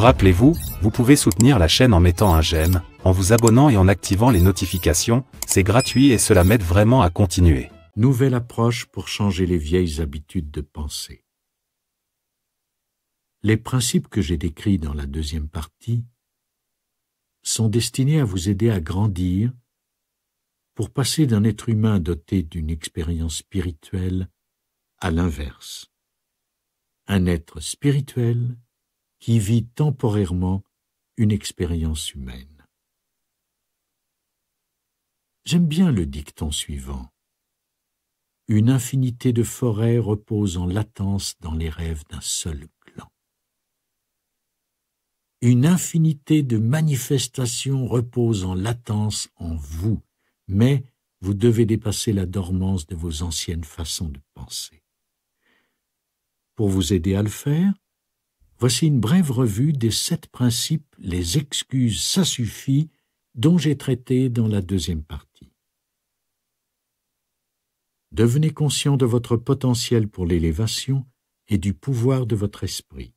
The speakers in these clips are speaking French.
Rappelez-vous, vous pouvez soutenir la chaîne en mettant un j'aime, en vous abonnant et en activant les notifications, c'est gratuit et cela m'aide vraiment à continuer. Nouvelle approche pour changer les vieilles habitudes de pensée. Les principes que j'ai décrits dans la deuxième partie sont destinés à vous aider à grandir pour passer d'un être humain doté d'une expérience spirituelle à l'inverse. Un être spirituel qui vit temporairement une expérience humaine. J'aime bien le dicton suivant. Une infinité de forêts repose en latence dans les rêves d'un seul clan. Une infinité de manifestations repose en latence en vous, mais vous devez dépasser la dormance de vos anciennes façons de penser. Pour vous aider à le faire, voici une brève revue des sept principes Les excuses, ça suffit, dont j'ai traité dans la deuxième partie. Devenez conscient de votre potentiel pour l'élévation et du pouvoir de votre esprit.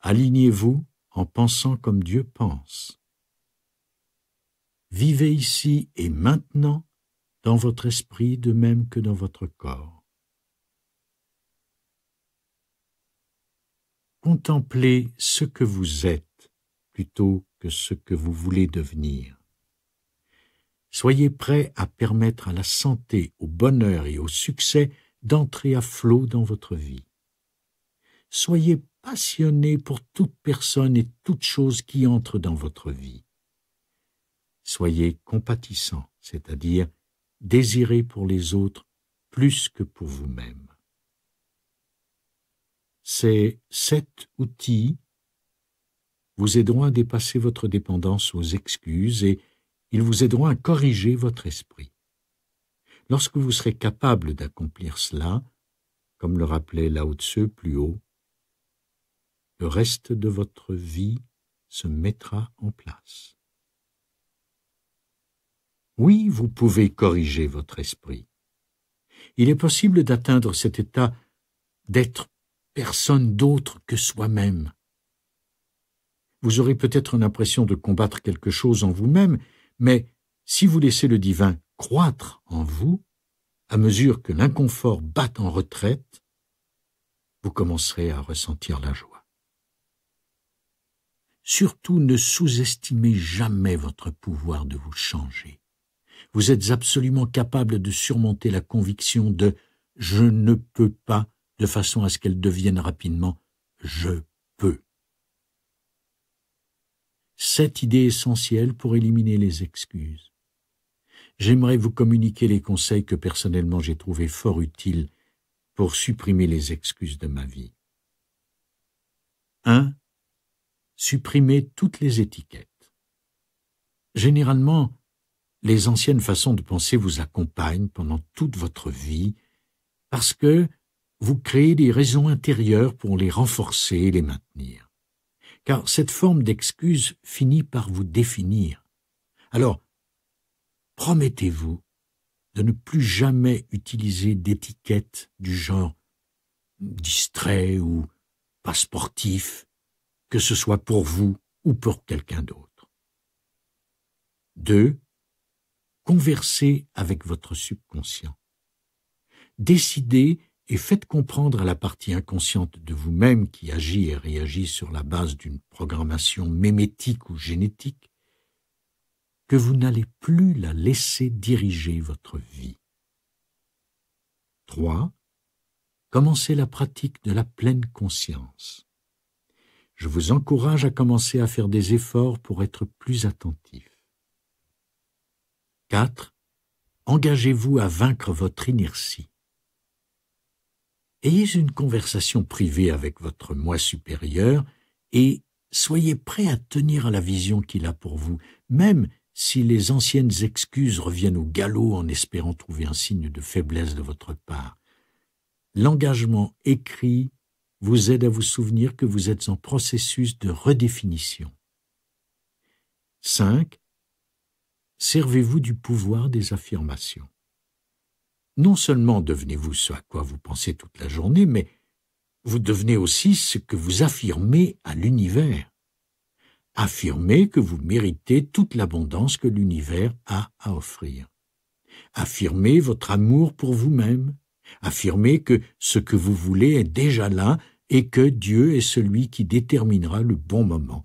Alignez-vous en pensant comme Dieu pense. Vivez ici et maintenant dans votre esprit de même que dans votre corps. Contemplez ce que vous êtes plutôt que ce que vous voulez devenir. Soyez prêt à permettre à la santé, au bonheur et au succès d'entrer à flot dans votre vie. Soyez passionné pour toute personne et toute chose qui entre dans votre vie. Soyez compatissant, c'est-à-dire désiré pour les autres plus que pour vous-même. Ces sept outils vous aideront à dépasser votre dépendance aux excuses et ils vous aideront à corriger votre esprit. Lorsque vous serez capable d'accomplir cela, comme le rappelait Lao Tzu plus haut, le reste de votre vie se mettra en place. Oui, vous pouvez corriger votre esprit. Il est possible d'atteindre cet état d'être personne d'autre que soi-même. Vous aurez peut-être l'impression de combattre quelque chose en vous-même, mais si vous laissez le divin croître en vous, à mesure que l'inconfort bat en retraite, vous commencerez à ressentir la joie. Surtout ne sous-estimez jamais votre pouvoir de vous changer. Vous êtes absolument capable de surmonter la conviction de je ne peux pas de façon à ce qu'elle devienne rapidement je peux. Cette idée essentielle pour éliminer les excuses. J'aimerais vous communiquer les conseils que personnellement j'ai trouvés fort utiles pour supprimer les excuses de ma vie. 1. Supprimer toutes les étiquettes. Généralement, les anciennes façons de penser vous accompagnent pendant toute votre vie parce que vous créez des raisons intérieures pour les renforcer et les maintenir. Car cette forme d'excuse finit par vous définir. Alors, promettez-vous de ne plus jamais utiliser d'étiquettes du genre distrait ou pas sportif, que ce soit pour vous ou pour quelqu'un d'autre. 2. Conversez avec votre subconscient. Décidez et faites comprendre à la partie inconsciente de vous-même qui agit et réagit sur la base d'une programmation mémétique ou génétique que vous n'allez plus la laisser diriger votre vie. 3. Commencez la pratique de la pleine conscience. Je vous encourage à commencer à faire des efforts pour être plus attentif. 4. Engagez-vous à vaincre votre inertie. Ayez une conversation privée avec votre moi supérieur et soyez prêt à tenir à la vision qu'il a pour vous, même si les anciennes excuses reviennent au galop en espérant trouver un signe de faiblesse de votre part. L'engagement écrit vous aide à vous souvenir que vous êtes en processus de redéfinition. 5. Servez-vous du pouvoir des affirmations non seulement devenez-vous ce à quoi vous pensez toute la journée, mais vous devenez aussi ce que vous affirmez à l'univers. Affirmez que vous méritez toute l'abondance que l'univers a à offrir. Affirmez votre amour pour vous-même. Affirmez que ce que vous voulez est déjà là et que Dieu est celui qui déterminera le bon moment,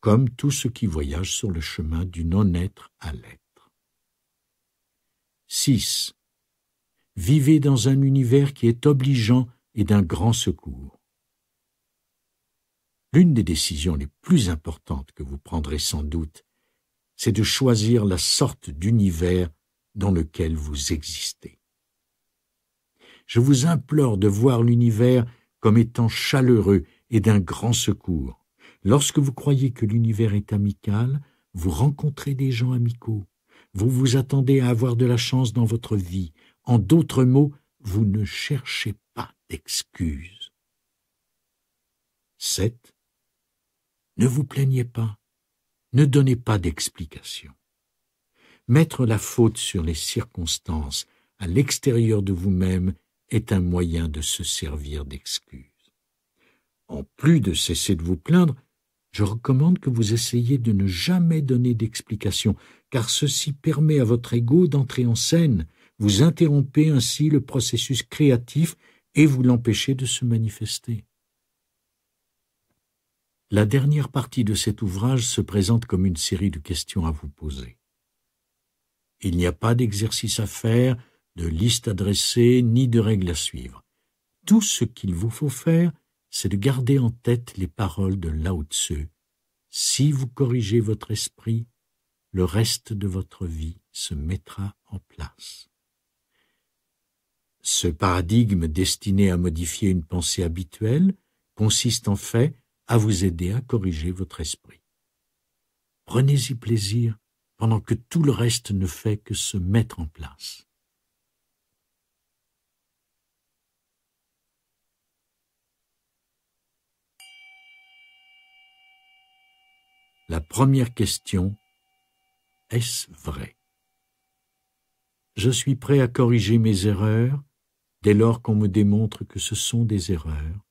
comme tout ce qui voyage sur le chemin du non-être à l'être. 6 vivez dans un univers qui est obligeant et d'un grand secours. L'une des décisions les plus importantes que vous prendrez sans doute, c'est de choisir la sorte d'univers dans lequel vous existez. Je vous implore de voir l'univers comme étant chaleureux et d'un grand secours. Lorsque vous croyez que l'univers est amical, vous rencontrez des gens amicaux. Vous vous attendez à avoir de la chance dans votre vie. En d'autres mots, vous ne cherchez pas d'excuses. 7. Ne vous plaignez pas, ne donnez pas d'explications. Mettre la faute sur les circonstances à l'extérieur de vous-même est un moyen de se servir d'excuses. En plus de cesser de vous plaindre, je recommande que vous essayiez de ne jamais donner d'explications, car ceci permet à votre ego d'entrer en scène vous interrompez ainsi le processus créatif et vous l'empêchez de se manifester. La dernière partie de cet ouvrage se présente comme une série de questions à vous poser. Il n'y a pas d'exercice à faire, de liste à dresser, ni de règles à suivre. Tout ce qu'il vous faut faire, c'est de garder en tête les paroles de Lao Tzu. Si vous corrigez votre esprit, le reste de votre vie se mettra en place. Ce paradigme destiné à modifier une pensée habituelle consiste en fait à vous aider à corriger votre esprit. Prenez-y plaisir pendant que tout le reste ne fait que se mettre en place. La première question, est-ce vrai Je suis prêt à corriger mes erreurs dès lors qu'on me démontre que ce sont des erreurs,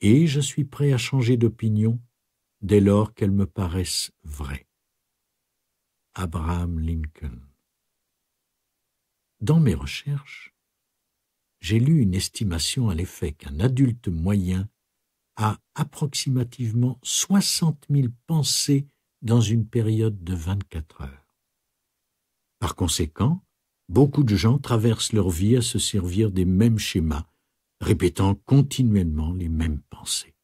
et je suis prêt à changer d'opinion dès lors qu'elles me paraissent vraies. Abraham Lincoln. Dans mes recherches, j'ai lu une estimation à l'effet qu'un adulte moyen a approximativement 60 000 pensées dans une période de 24 heures. Par conséquent, Beaucoup de gens traversent leur vie à se servir des mêmes schémas, répétant continuellement les mêmes pensées.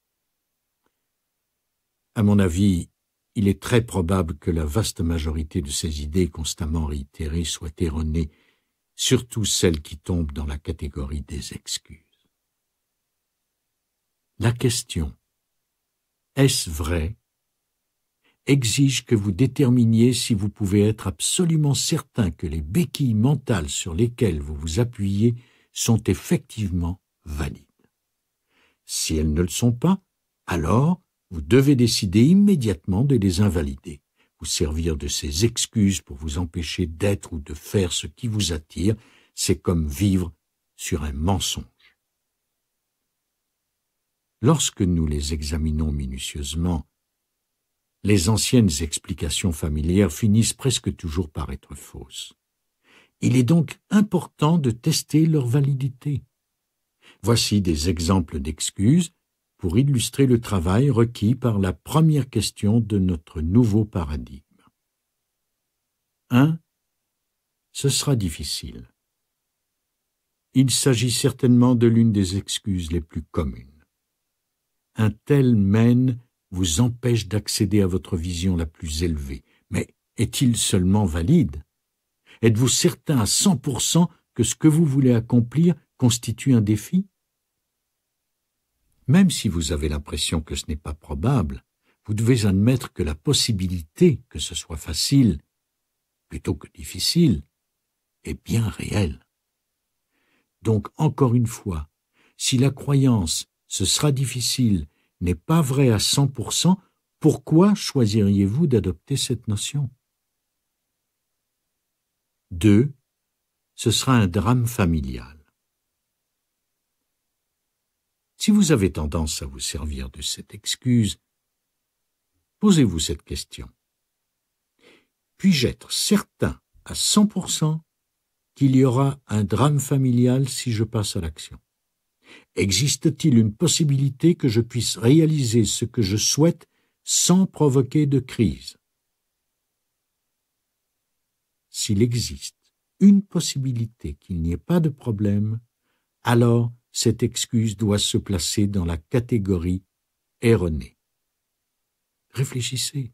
À mon avis, il est très probable que la vaste majorité de ces idées constamment réitérées soient erronées, surtout celles qui tombent dans la catégorie des excuses. La question est-ce vrai exige que vous déterminiez si vous pouvez être absolument certain que les béquilles mentales sur lesquelles vous vous appuyez sont effectivement valides. Si elles ne le sont pas, alors vous devez décider immédiatement de les invalider, vous servir de ces excuses pour vous empêcher d'être ou de faire ce qui vous attire, c'est comme vivre sur un mensonge. Lorsque nous les examinons minutieusement les anciennes explications familières finissent presque toujours par être fausses. Il est donc important de tester leur validité. Voici des exemples d'excuses pour illustrer le travail requis par la première question de notre nouveau paradigme. 1. Ce sera difficile. Il s'agit certainement de l'une des excuses les plus communes. Un tel mène vous empêche d'accéder à votre vision la plus élevée. Mais est-il seulement valide Êtes-vous certain à 100% que ce que vous voulez accomplir constitue un défi Même si vous avez l'impression que ce n'est pas probable, vous devez admettre que la possibilité que ce soit facile, plutôt que difficile, est bien réelle. Donc encore une fois, si la croyance ce sera difficile n'est pas vrai à 100%, pourquoi choisiriez-vous d'adopter cette notion 2. Ce sera un drame familial. Si vous avez tendance à vous servir de cette excuse, posez-vous cette question. Puis-je être certain à 100% qu'il y aura un drame familial si je passe à l'action Existe-t-il une possibilité que je puisse réaliser ce que je souhaite sans provoquer de crise S'il existe une possibilité qu'il n'y ait pas de problème, alors cette excuse doit se placer dans la catégorie erronée. Réfléchissez.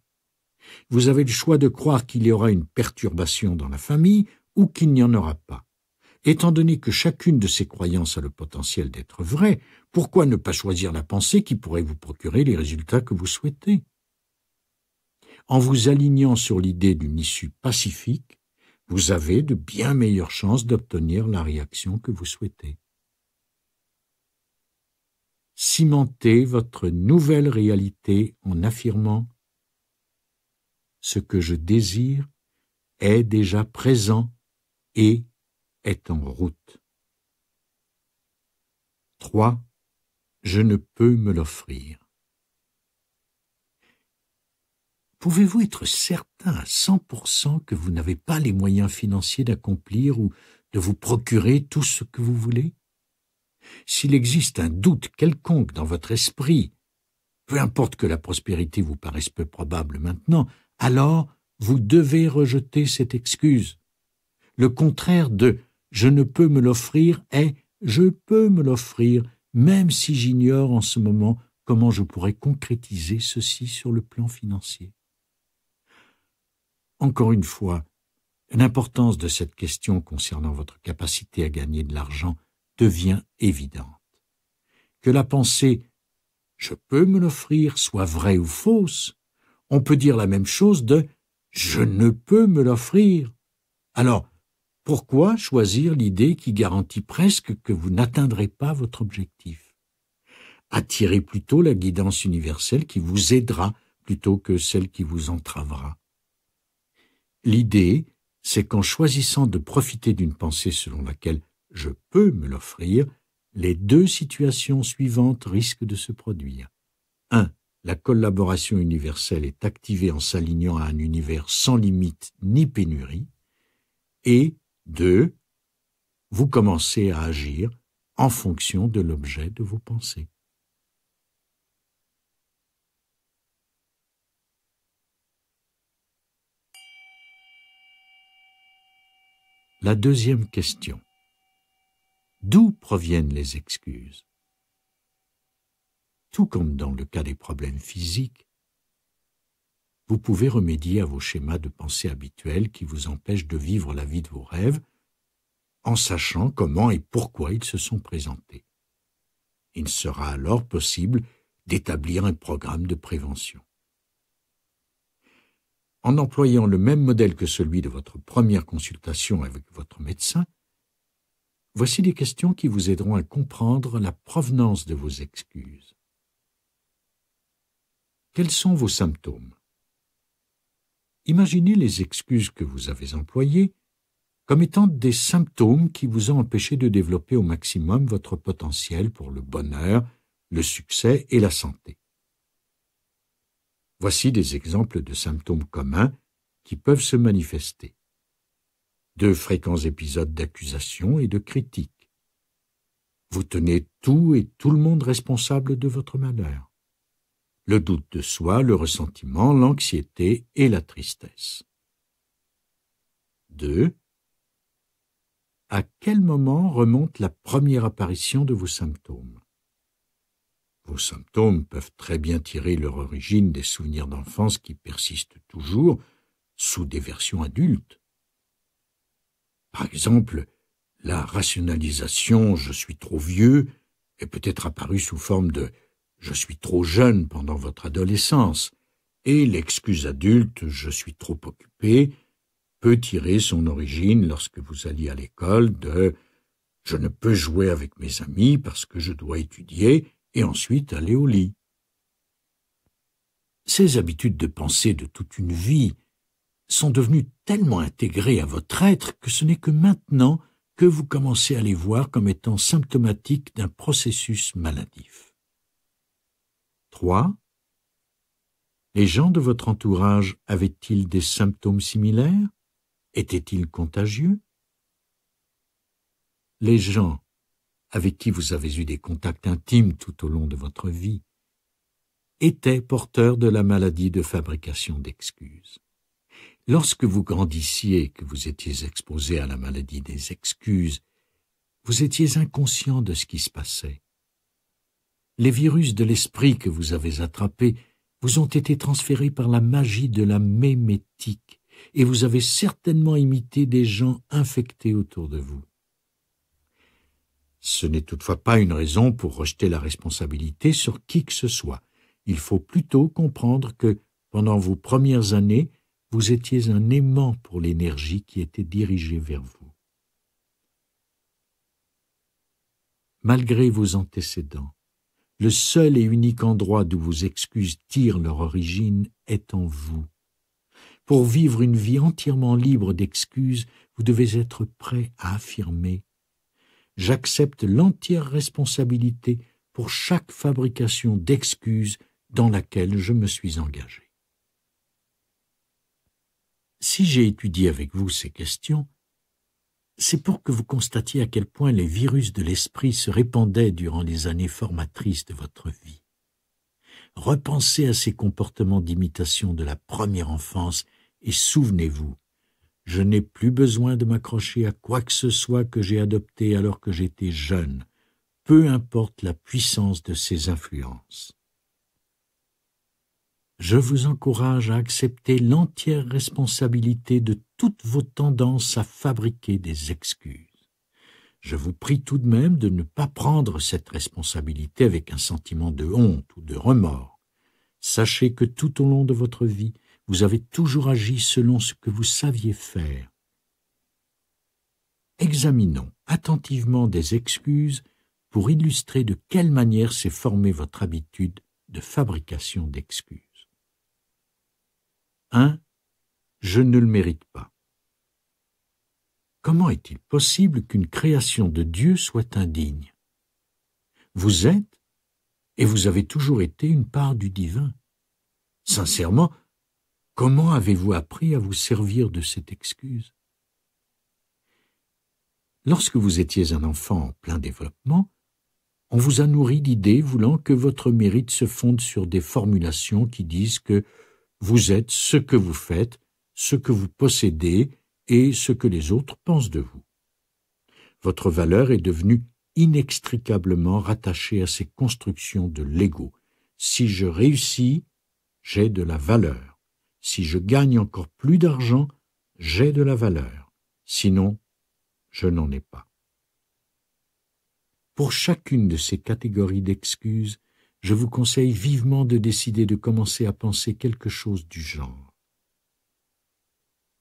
Vous avez le choix de croire qu'il y aura une perturbation dans la famille ou qu'il n'y en aura pas. Étant donné que chacune de ces croyances a le potentiel d'être vraie, pourquoi ne pas choisir la pensée qui pourrait vous procurer les résultats que vous souhaitez En vous alignant sur l'idée d'une issue pacifique, vous avez de bien meilleures chances d'obtenir la réaction que vous souhaitez. Cimentez votre nouvelle réalité en affirmant ⁇ Ce que je désire est déjà présent et est en route. 3. Je ne peux me l'offrir. Pouvez-vous être certain à 100% que vous n'avez pas les moyens financiers d'accomplir ou de vous procurer tout ce que vous voulez S'il existe un doute quelconque dans votre esprit, peu importe que la prospérité vous paraisse peu probable maintenant, alors vous devez rejeter cette excuse. Le contraire de je ne peux me l'offrir et je peux me l'offrir, même si j'ignore en ce moment comment je pourrais concrétiser ceci sur le plan financier. Encore une fois, l'importance de cette question concernant votre capacité à gagner de l'argent devient évidente. Que la pensée je peux me l'offrir soit vraie ou fausse, on peut dire la même chose de je ne peux me l'offrir. Alors, pourquoi choisir l'idée qui garantit presque que vous n'atteindrez pas votre objectif Attirez plutôt la guidance universelle qui vous aidera plutôt que celle qui vous entravera. L'idée, c'est qu'en choisissant de profiter d'une pensée selon laquelle je peux me l'offrir, les deux situations suivantes risquent de se produire. 1. La collaboration universelle est activée en s'alignant à un univers sans limite ni pénurie. Et 2 vous commencez à agir en fonction de l'objet de vos pensées. La deuxième question. D'où proviennent les excuses Tout comme dans le cas des problèmes physiques, vous pouvez remédier à vos schémas de pensée habituels qui vous empêchent de vivre la vie de vos rêves en sachant comment et pourquoi ils se sont présentés. Il sera alors possible d'établir un programme de prévention. En employant le même modèle que celui de votre première consultation avec votre médecin, voici des questions qui vous aideront à comprendre la provenance de vos excuses. Quels sont vos symptômes imaginez les excuses que vous avez employées comme étant des symptômes qui vous ont empêché de développer au maximum votre potentiel pour le bonheur, le succès et la santé. Voici des exemples de symptômes communs qui peuvent se manifester. Deux fréquents épisodes d'accusation et de critiques. Vous tenez tout et tout le monde responsable de votre malheur le doute de soi, le ressentiment, l'anxiété et la tristesse. 2. À quel moment remonte la première apparition de vos symptômes Vos symptômes peuvent très bien tirer leur origine des souvenirs d'enfance qui persistent toujours sous des versions adultes. Par exemple, la rationalisation je suis trop vieux est peut-être apparue sous forme de je suis trop jeune pendant votre adolescence, et l'excuse adulte je suis trop occupé peut tirer son origine lorsque vous alliez à l'école de je ne peux jouer avec mes amis parce que je dois étudier et ensuite aller au lit. Ces habitudes de pensée de toute une vie sont devenues tellement intégrées à votre être que ce n'est que maintenant que vous commencez à les voir comme étant symptomatiques d'un processus maladif. Les gens de votre entourage avaient-ils des symptômes similaires Étaient-ils contagieux Les gens avec qui vous avez eu des contacts intimes tout au long de votre vie étaient porteurs de la maladie de fabrication d'excuses. Lorsque vous grandissiez, que vous étiez exposé à la maladie des excuses, vous étiez inconscient de ce qui se passait les virus de l'esprit que vous avez attrapés vous ont été transférés par la magie de la mémétique, et vous avez certainement imité des gens infectés autour de vous. Ce n'est toutefois pas une raison pour rejeter la responsabilité sur qui que ce soit. Il faut plutôt comprendre que, pendant vos premières années, vous étiez un aimant pour l'énergie qui était dirigée vers vous. Malgré vos antécédents, le seul et unique endroit d'où vos excuses tirent leur origine est en vous. Pour vivre une vie entièrement libre d'excuses, vous devez être prêt à affirmer J'accepte l'entière responsabilité pour chaque fabrication d'excuses dans laquelle je me suis engagé. Si j'ai étudié avec vous ces questions, c'est pour que vous constatiez à quel point les virus de l'esprit se répandaient durant les années formatrices de votre vie. Repensez à ces comportements d'imitation de la première enfance et souvenez-vous, je n'ai plus besoin de m'accrocher à quoi que ce soit que j'ai adopté alors que j'étais jeune, peu importe la puissance de ces influences je vous encourage à accepter l'entière responsabilité de toutes vos tendances à fabriquer des excuses. Je vous prie tout de même de ne pas prendre cette responsabilité avec un sentiment de honte ou de remords. Sachez que tout au long de votre vie, vous avez toujours agi selon ce que vous saviez faire. Examinons attentivement des excuses pour illustrer de quelle manière s'est formée votre habitude de fabrication d'excuses. 1. Je ne le mérite pas. Comment est-il possible qu'une création de Dieu soit indigne Vous êtes, et vous avez toujours été une part du divin. Sincèrement, comment avez-vous appris à vous servir de cette excuse Lorsque vous étiez un enfant en plein développement, on vous a nourri d'idées voulant que votre mérite se fonde sur des formulations qui disent que vous êtes ce que vous faites, ce que vous possédez et ce que les autres pensent de vous. Votre valeur est devenue inextricablement rattachée à ces constructions de l'ego. Si je réussis, j'ai de la valeur. Si je gagne encore plus d'argent, j'ai de la valeur. Sinon, je n'en ai pas. Pour chacune de ces catégories d'excuses, je vous conseille vivement de décider de commencer à penser quelque chose du genre.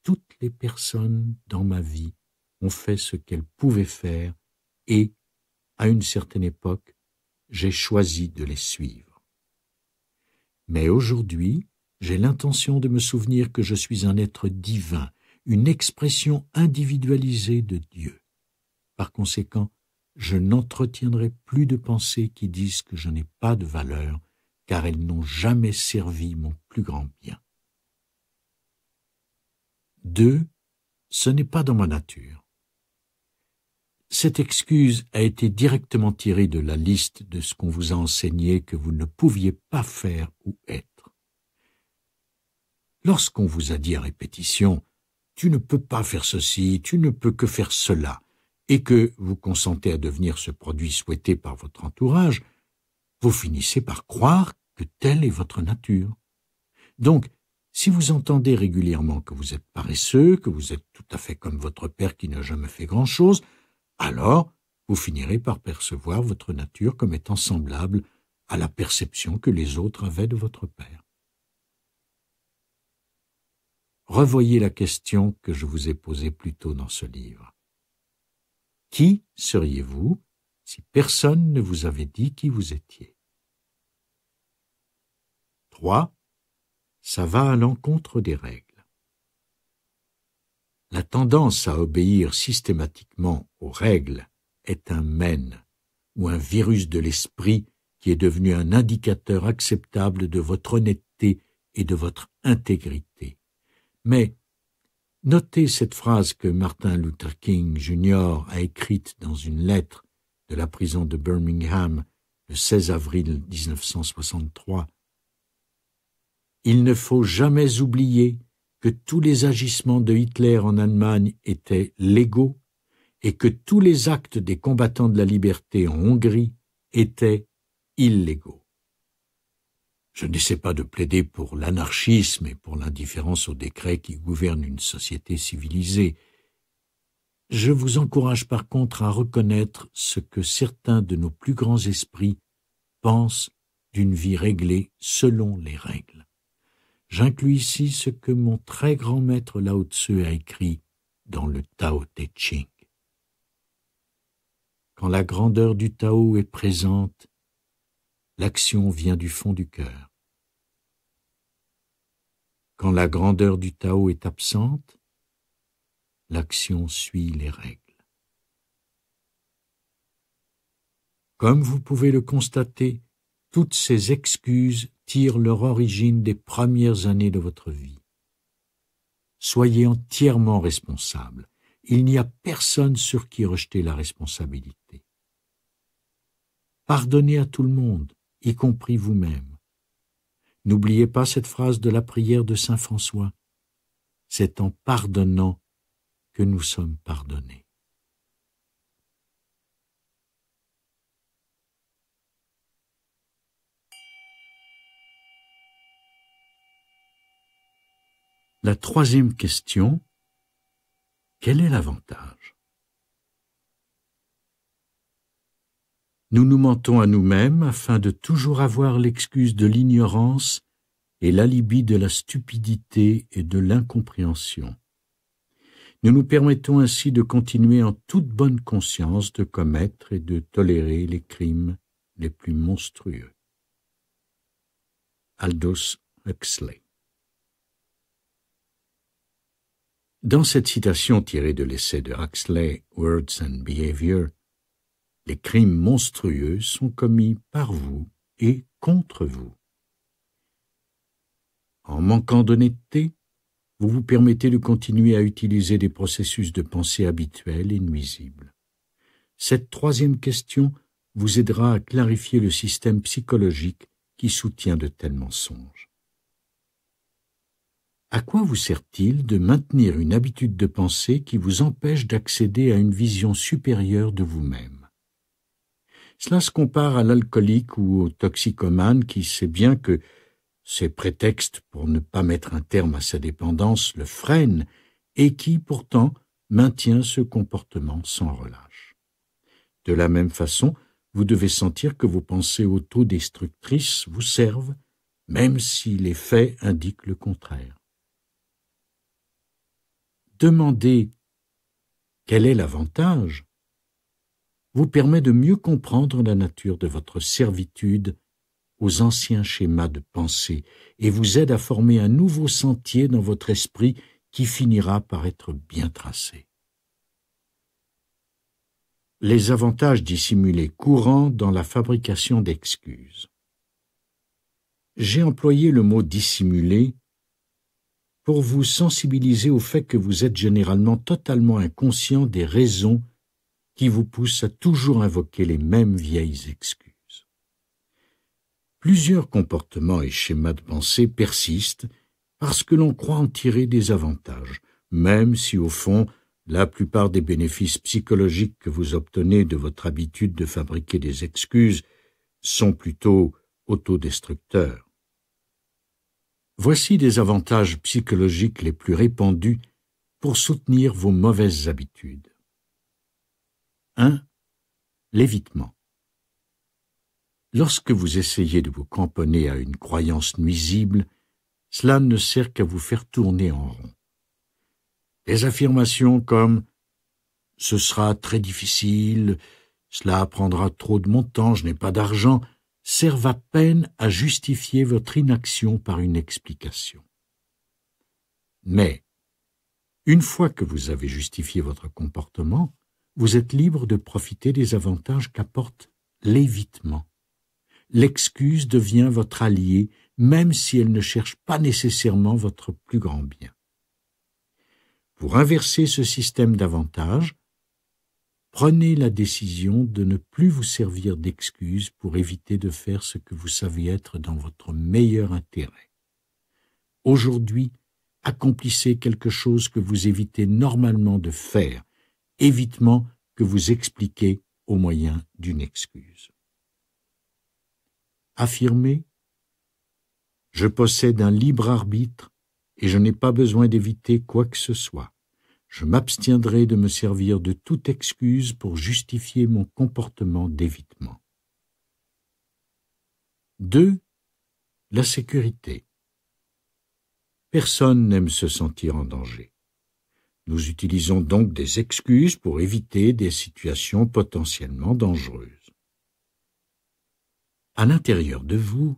Toutes les personnes dans ma vie ont fait ce qu'elles pouvaient faire et, à une certaine époque, j'ai choisi de les suivre. Mais aujourd'hui, j'ai l'intention de me souvenir que je suis un être divin, une expression individualisée de Dieu. Par conséquent, je n'entretiendrai plus de pensées qui disent que je n'ai pas de valeur, car elles n'ont jamais servi mon plus grand bien. 2. Ce n'est pas dans ma nature. Cette excuse a été directement tirée de la liste de ce qu'on vous a enseigné que vous ne pouviez pas faire ou être. Lorsqu'on vous a dit à répétition Tu ne peux pas faire ceci, tu ne peux que faire cela, et que vous consentez à devenir ce produit souhaité par votre entourage, vous finissez par croire que telle est votre nature. Donc, si vous entendez régulièrement que vous êtes paresseux, que vous êtes tout à fait comme votre père qui n'a jamais fait grand-chose, alors vous finirez par percevoir votre nature comme étant semblable à la perception que les autres avaient de votre père. Revoyez la question que je vous ai posée plus tôt dans ce livre. Qui seriez-vous si personne ne vous avait dit qui vous étiez 3. Ça va à l'encontre des règles. La tendance à obéir systématiquement aux règles est un mène ou un virus de l'esprit qui est devenu un indicateur acceptable de votre honnêteté et de votre intégrité. Mais Notez cette phrase que Martin Luther King Jr. a écrite dans une lettre de la prison de Birmingham le 16 avril 1963. Il ne faut jamais oublier que tous les agissements de Hitler en Allemagne étaient légaux et que tous les actes des combattants de la liberté en Hongrie étaient illégaux. Je n'essaie pas de plaider pour l'anarchisme et pour l'indifférence aux décrets qui gouvernent une société civilisée. Je vous encourage par contre à reconnaître ce que certains de nos plus grands esprits pensent d'une vie réglée selon les règles. J'inclus ici ce que mon très grand maître Lao Tzu a écrit dans le Tao Te Ching. Quand la grandeur du Tao est présente, l'action vient du fond du cœur. Quand la grandeur du Tao est absente, l'action suit les règles. Comme vous pouvez le constater, toutes ces excuses tirent leur origine des premières années de votre vie. Soyez entièrement responsable. Il n'y a personne sur qui rejeter la responsabilité. Pardonnez à tout le monde, y compris vous-même. N'oubliez pas cette phrase de la prière de Saint François. C'est en pardonnant que nous sommes pardonnés. La troisième question, quel est l'avantage nous nous mentons à nous-mêmes afin de toujours avoir l'excuse de l'ignorance et l'alibi de la stupidité et de l'incompréhension. Nous nous permettons ainsi de continuer en toute bonne conscience de commettre et de tolérer les crimes les plus monstrueux. Aldous Huxley Dans cette citation tirée de l'essai de Huxley, Words and Behavior, les crimes monstrueux sont commis par vous et contre vous. En manquant d'honnêteté, vous vous permettez de continuer à utiliser des processus de pensée habituels et nuisibles. Cette troisième question vous aidera à clarifier le système psychologique qui soutient de tels mensonges. À quoi vous sert-il de maintenir une habitude de pensée qui vous empêche d'accéder à une vision supérieure de vous-même cela se compare à l'alcoolique ou au toxicomane qui sait bien que ses prétextes pour ne pas mettre un terme à sa dépendance le freinent et qui, pourtant, maintient ce comportement sans relâche. De la même façon, vous devez sentir que vos pensées autodestructrices vous servent, même si les faits indiquent le contraire. Demandez quel est l'avantage vous permet de mieux comprendre la nature de votre servitude aux anciens schémas de pensée et vous aide à former un nouveau sentier dans votre esprit qui finira par être bien tracé. Les avantages dissimulés courants dans la fabrication d'excuses. J'ai employé le mot dissimulé pour vous sensibiliser au fait que vous êtes généralement totalement inconscient des raisons qui vous pousse à toujours invoquer les mêmes vieilles excuses. Plusieurs comportements et schémas de pensée persistent parce que l'on croit en tirer des avantages, même si au fond la plupart des bénéfices psychologiques que vous obtenez de votre habitude de fabriquer des excuses sont plutôt autodestructeurs. Voici des avantages psychologiques les plus répandus pour soutenir vos mauvaises habitudes. 1. L'évitement. Lorsque vous essayez de vous camponner à une croyance nuisible, cela ne sert qu'à vous faire tourner en rond. Des affirmations comme ce sera très difficile, cela prendra trop de mon temps, je n'ai pas d'argent, servent à peine à justifier votre inaction par une explication. Mais, une fois que vous avez justifié votre comportement, vous êtes libre de profiter des avantages qu'apporte l'évitement. L'excuse devient votre allié, même si elle ne cherche pas nécessairement votre plus grand bien. Pour inverser ce système d'avantages, prenez la décision de ne plus vous servir d'excuse pour éviter de faire ce que vous savez être dans votre meilleur intérêt. Aujourd'hui, accomplissez quelque chose que vous évitez normalement de faire, évitement que vous expliquez au moyen d'une excuse. Affirmer Je possède un libre arbitre et je n'ai pas besoin d'éviter quoi que ce soit. Je m'abstiendrai de me servir de toute excuse pour justifier mon comportement d'évitement. 2. La sécurité. Personne n'aime se sentir en danger. Nous utilisons donc des excuses pour éviter des situations potentiellement dangereuses. À l'intérieur de vous,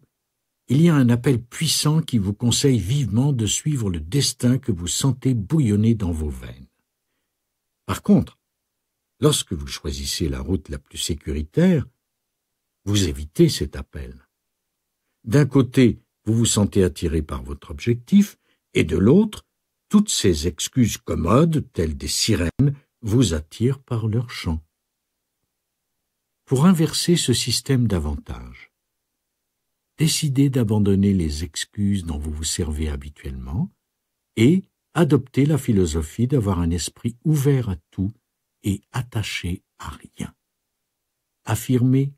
il y a un appel puissant qui vous conseille vivement de suivre le destin que vous sentez bouillonner dans vos veines. Par contre, lorsque vous choisissez la route la plus sécuritaire, vous évitez cet appel. D'un côté, vous vous sentez attiré par votre objectif, et de l'autre, toutes ces excuses commodes, telles des sirènes, vous attirent par leur chant. Pour inverser ce système davantage, décidez d'abandonner les excuses dont vous vous servez habituellement et adoptez la philosophie d'avoir un esprit ouvert à tout et attaché à rien. Affirmez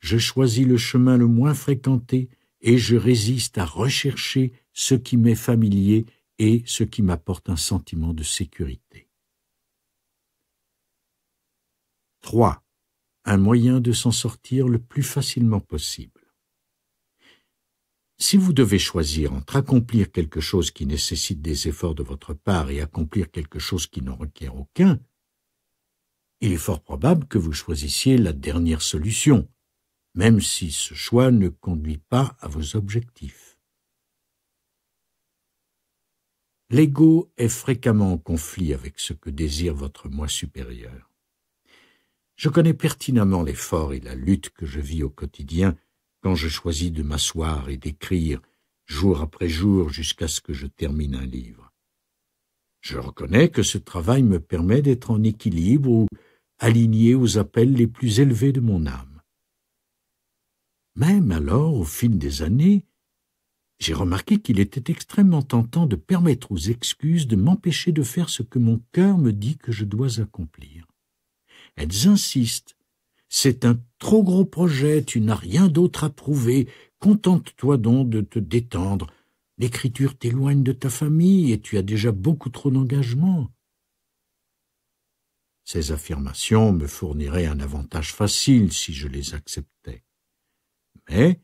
Je choisis le chemin le moins fréquenté et je résiste à rechercher ce qui m'est familier et ce qui m'apporte un sentiment de sécurité. 3. Un moyen de s'en sortir le plus facilement possible. Si vous devez choisir entre accomplir quelque chose qui nécessite des efforts de votre part et accomplir quelque chose qui n'en requiert aucun, il est fort probable que vous choisissiez la dernière solution, même si ce choix ne conduit pas à vos objectifs. L'ego est fréquemment en conflit avec ce que désire votre moi supérieur. Je connais pertinemment l'effort et la lutte que je vis au quotidien quand je choisis de m'asseoir et d'écrire jour après jour jusqu'à ce que je termine un livre. Je reconnais que ce travail me permet d'être en équilibre ou aligné aux appels les plus élevés de mon âme. Même alors, au fil des années, j'ai remarqué qu'il était extrêmement tentant de permettre aux excuses de m'empêcher de faire ce que mon cœur me dit que je dois accomplir. Elles insistent. C'est un trop gros projet, tu n'as rien d'autre à prouver, contente-toi donc de te détendre. L'écriture t'éloigne de ta famille et tu as déjà beaucoup trop d'engagement. Ces affirmations me fourniraient un avantage facile si je les acceptais. Mais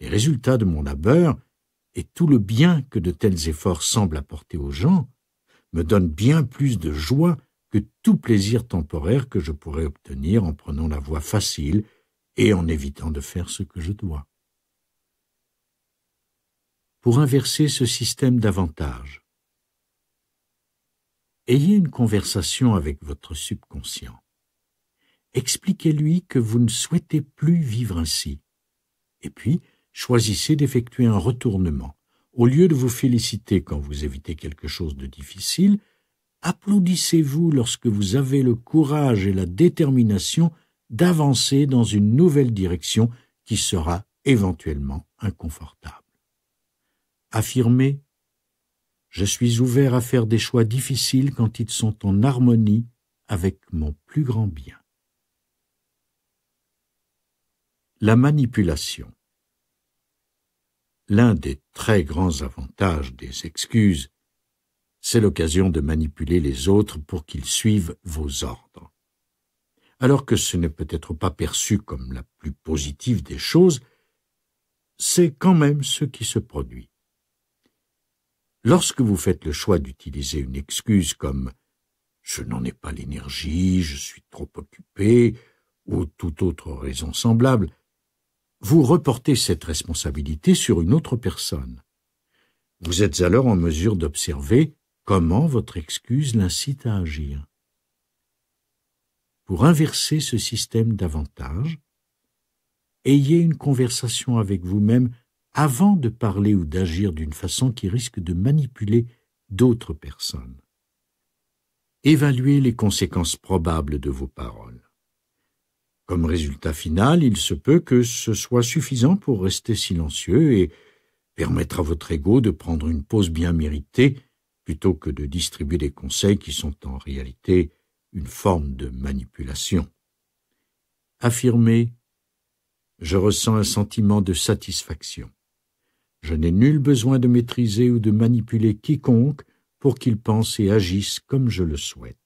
les résultats de mon labeur et tout le bien que de tels efforts semblent apporter aux gens, me donne bien plus de joie que tout plaisir temporaire que je pourrais obtenir en prenant la voie facile et en évitant de faire ce que je dois. Pour inverser ce système davantage, ayez une conversation avec votre subconscient. Expliquez-lui que vous ne souhaitez plus vivre ainsi. Et puis, choisissez d'effectuer un retournement. Au lieu de vous féliciter quand vous évitez quelque chose de difficile, applaudissez-vous lorsque vous avez le courage et la détermination d'avancer dans une nouvelle direction qui sera éventuellement inconfortable. Affirmez ⁇ Je suis ouvert à faire des choix difficiles quand ils sont en harmonie avec mon plus grand bien. La manipulation. L'un des très grands avantages des excuses, c'est l'occasion de manipuler les autres pour qu'ils suivent vos ordres. Alors que ce n'est peut-être pas perçu comme la plus positive des choses, c'est quand même ce qui se produit. Lorsque vous faites le choix d'utiliser une excuse comme je n'en ai pas l'énergie, je suis trop occupé, ou toute autre raison semblable, vous reportez cette responsabilité sur une autre personne. Vous êtes alors en mesure d'observer comment votre excuse l'incite à agir. Pour inverser ce système davantage, ayez une conversation avec vous-même avant de parler ou d'agir d'une façon qui risque de manipuler d'autres personnes. Évaluez les conséquences probables de vos paroles. Comme résultat final, il se peut que ce soit suffisant pour rester silencieux et permettre à votre ego de prendre une pause bien méritée plutôt que de distribuer des conseils qui sont en réalité une forme de manipulation. Affirmer Je ressens un sentiment de satisfaction. Je n'ai nul besoin de maîtriser ou de manipuler quiconque pour qu'il pense et agisse comme je le souhaite.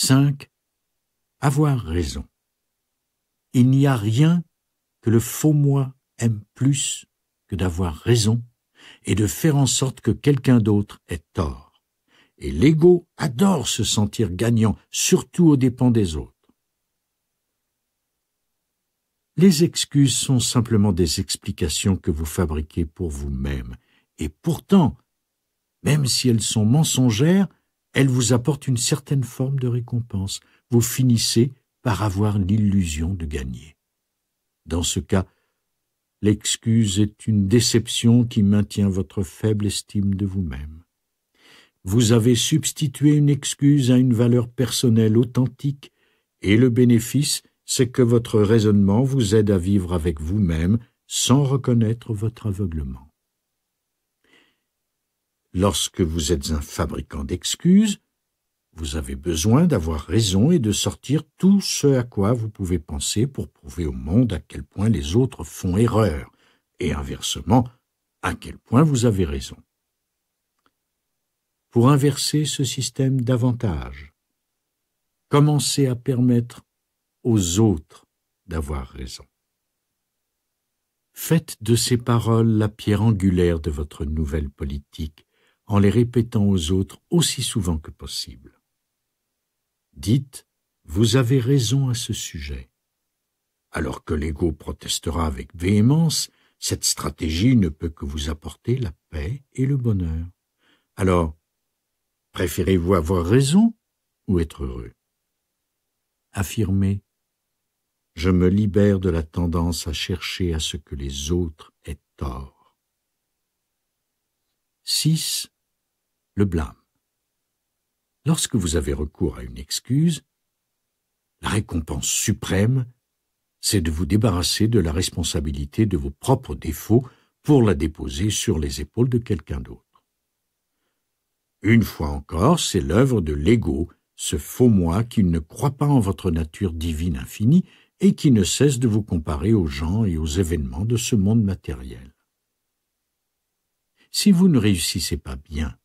5. Avoir raison. Il n'y a rien que le faux moi aime plus que d'avoir raison et de faire en sorte que quelqu'un d'autre ait tort. Et l'ego adore se sentir gagnant, surtout aux dépens des autres. Les excuses sont simplement des explications que vous fabriquez pour vous-même, et pourtant, même si elles sont mensongères, elle vous apporte une certaine forme de récompense. Vous finissez par avoir l'illusion de gagner. Dans ce cas, l'excuse est une déception qui maintient votre faible estime de vous-même. Vous avez substitué une excuse à une valeur personnelle authentique, et le bénéfice, c'est que votre raisonnement vous aide à vivre avec vous-même sans reconnaître votre aveuglement. Lorsque vous êtes un fabricant d'excuses, vous avez besoin d'avoir raison et de sortir tout ce à quoi vous pouvez penser pour prouver au monde à quel point les autres font erreur, et inversement, à quel point vous avez raison. Pour inverser ce système davantage, commencez à permettre aux autres d'avoir raison. Faites de ces paroles la pierre angulaire de votre nouvelle politique, en les répétant aux autres aussi souvent que possible. Dites, vous avez raison à ce sujet. Alors que l'ego protestera avec véhémence, cette stratégie ne peut que vous apporter la paix et le bonheur. Alors, préférez-vous avoir raison ou être heureux Affirmez je me libère de la tendance à chercher à ce que les autres aient tort le blâme. Lorsque vous avez recours à une excuse, la récompense suprême, c'est de vous débarrasser de la responsabilité de vos propres défauts pour la déposer sur les épaules de quelqu'un d'autre. Une fois encore, c'est l'œuvre de l'ego, ce faux moi qui ne croit pas en votre nature divine infinie et qui ne cesse de vous comparer aux gens et aux événements de ce monde matériel. Si vous ne réussissez pas bien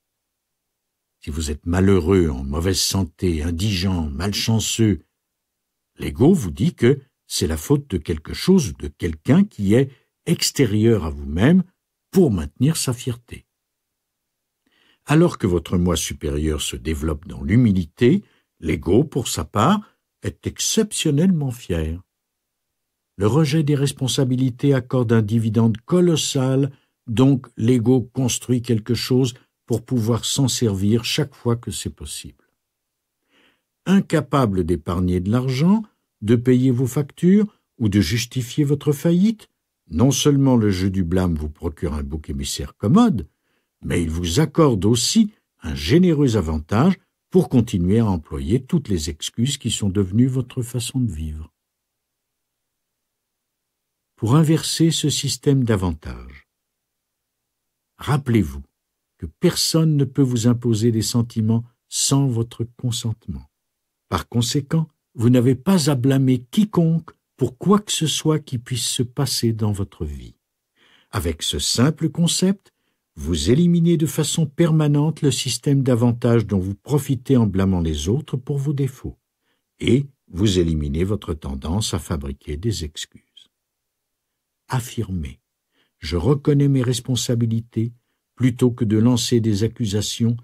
si vous êtes malheureux, en mauvaise santé, indigent, malchanceux, l'ego vous dit que c'est la faute de quelque chose ou de quelqu'un qui est extérieur à vous-même pour maintenir sa fierté. Alors que votre moi supérieur se développe dans l'humilité, l'ego, pour sa part, est exceptionnellement fier. Le rejet des responsabilités accorde un dividende colossal, donc l'ego construit quelque chose pour pouvoir s'en servir chaque fois que c'est possible. Incapable d'épargner de l'argent, de payer vos factures ou de justifier votre faillite, non seulement le jeu du blâme vous procure un bouc émissaire commode, mais il vous accorde aussi un généreux avantage pour continuer à employer toutes les excuses qui sont devenues votre façon de vivre. Pour inverser ce système d'avantages, rappelez-vous, que personne ne peut vous imposer des sentiments sans votre consentement. Par conséquent, vous n'avez pas à blâmer quiconque pour quoi que ce soit qui puisse se passer dans votre vie. Avec ce simple concept, vous éliminez de façon permanente le système d'avantages dont vous profitez en blâmant les autres pour vos défauts, et vous éliminez votre tendance à fabriquer des excuses. Affirmez. Je reconnais mes responsabilités, plutôt que de lancer des accusations,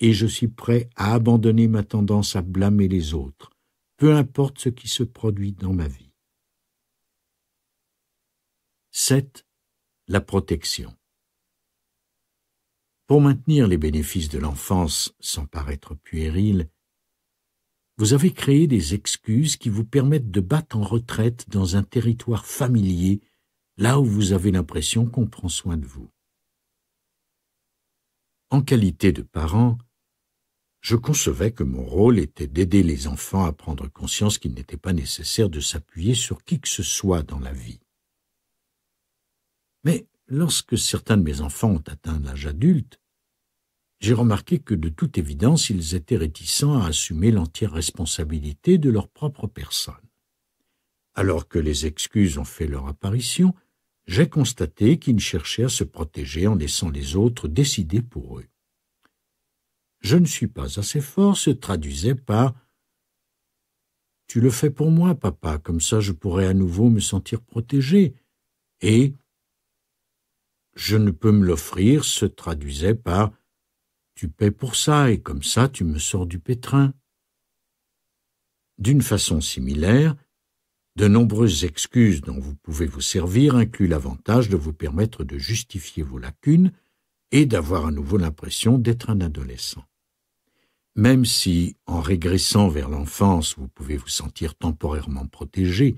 et je suis prêt à abandonner ma tendance à blâmer les autres, peu importe ce qui se produit dans ma vie. 7. La protection. Pour maintenir les bénéfices de l'enfance sans paraître puéril, vous avez créé des excuses qui vous permettent de battre en retraite dans un territoire familier, là où vous avez l'impression qu'on prend soin de vous en qualité de parent, je concevais que mon rôle était d'aider les enfants à prendre conscience qu'il n'était pas nécessaire de s'appuyer sur qui que ce soit dans la vie. Mais lorsque certains de mes enfants ont atteint l'âge adulte, j'ai remarqué que de toute évidence ils étaient réticents à assumer l'entière responsabilité de leur propre personne. Alors que les excuses ont fait leur apparition, j'ai constaté qu'ils cherchaient à se protéger en laissant les autres décider pour eux. Je ne suis pas assez fort se traduisait par Tu le fais pour moi, papa, comme ça je pourrais à nouveau me sentir protégé, et Je ne peux me l'offrir se traduisait par Tu paies pour ça, et comme ça tu me sors du pétrin. D'une façon similaire, de nombreuses excuses dont vous pouvez vous servir incluent l'avantage de vous permettre de justifier vos lacunes et d'avoir à nouveau l'impression d'être un adolescent. Même si, en régressant vers l'enfance, vous pouvez vous sentir temporairement protégé,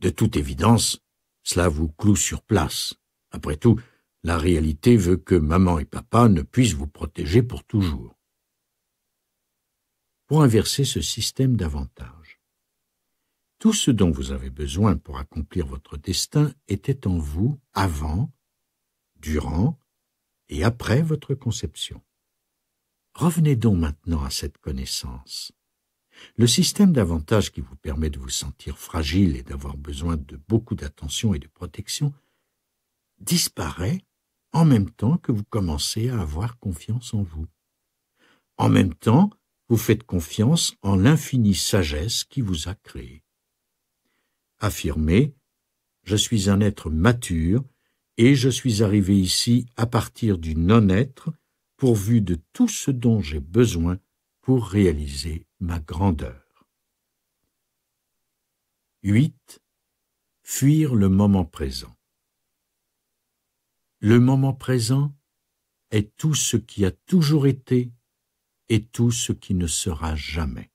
de toute évidence, cela vous cloue sur place. Après tout, la réalité veut que maman et papa ne puissent vous protéger pour toujours. Pour inverser ce système d'avantage, tout ce dont vous avez besoin pour accomplir votre destin était en vous avant, durant et après votre conception. Revenez donc maintenant à cette connaissance. Le système d'avantages qui vous permet de vous sentir fragile et d'avoir besoin de beaucoup d'attention et de protection disparaît en même temps que vous commencez à avoir confiance en vous. En même temps, vous faites confiance en l'infinie sagesse qui vous a créé affirmer Je suis un être mature et je suis arrivé ici à partir du non-être, pourvu de tout ce dont j'ai besoin pour réaliser ma grandeur. 8. Fuir le moment présent. Le moment présent est tout ce qui a toujours été et tout ce qui ne sera jamais.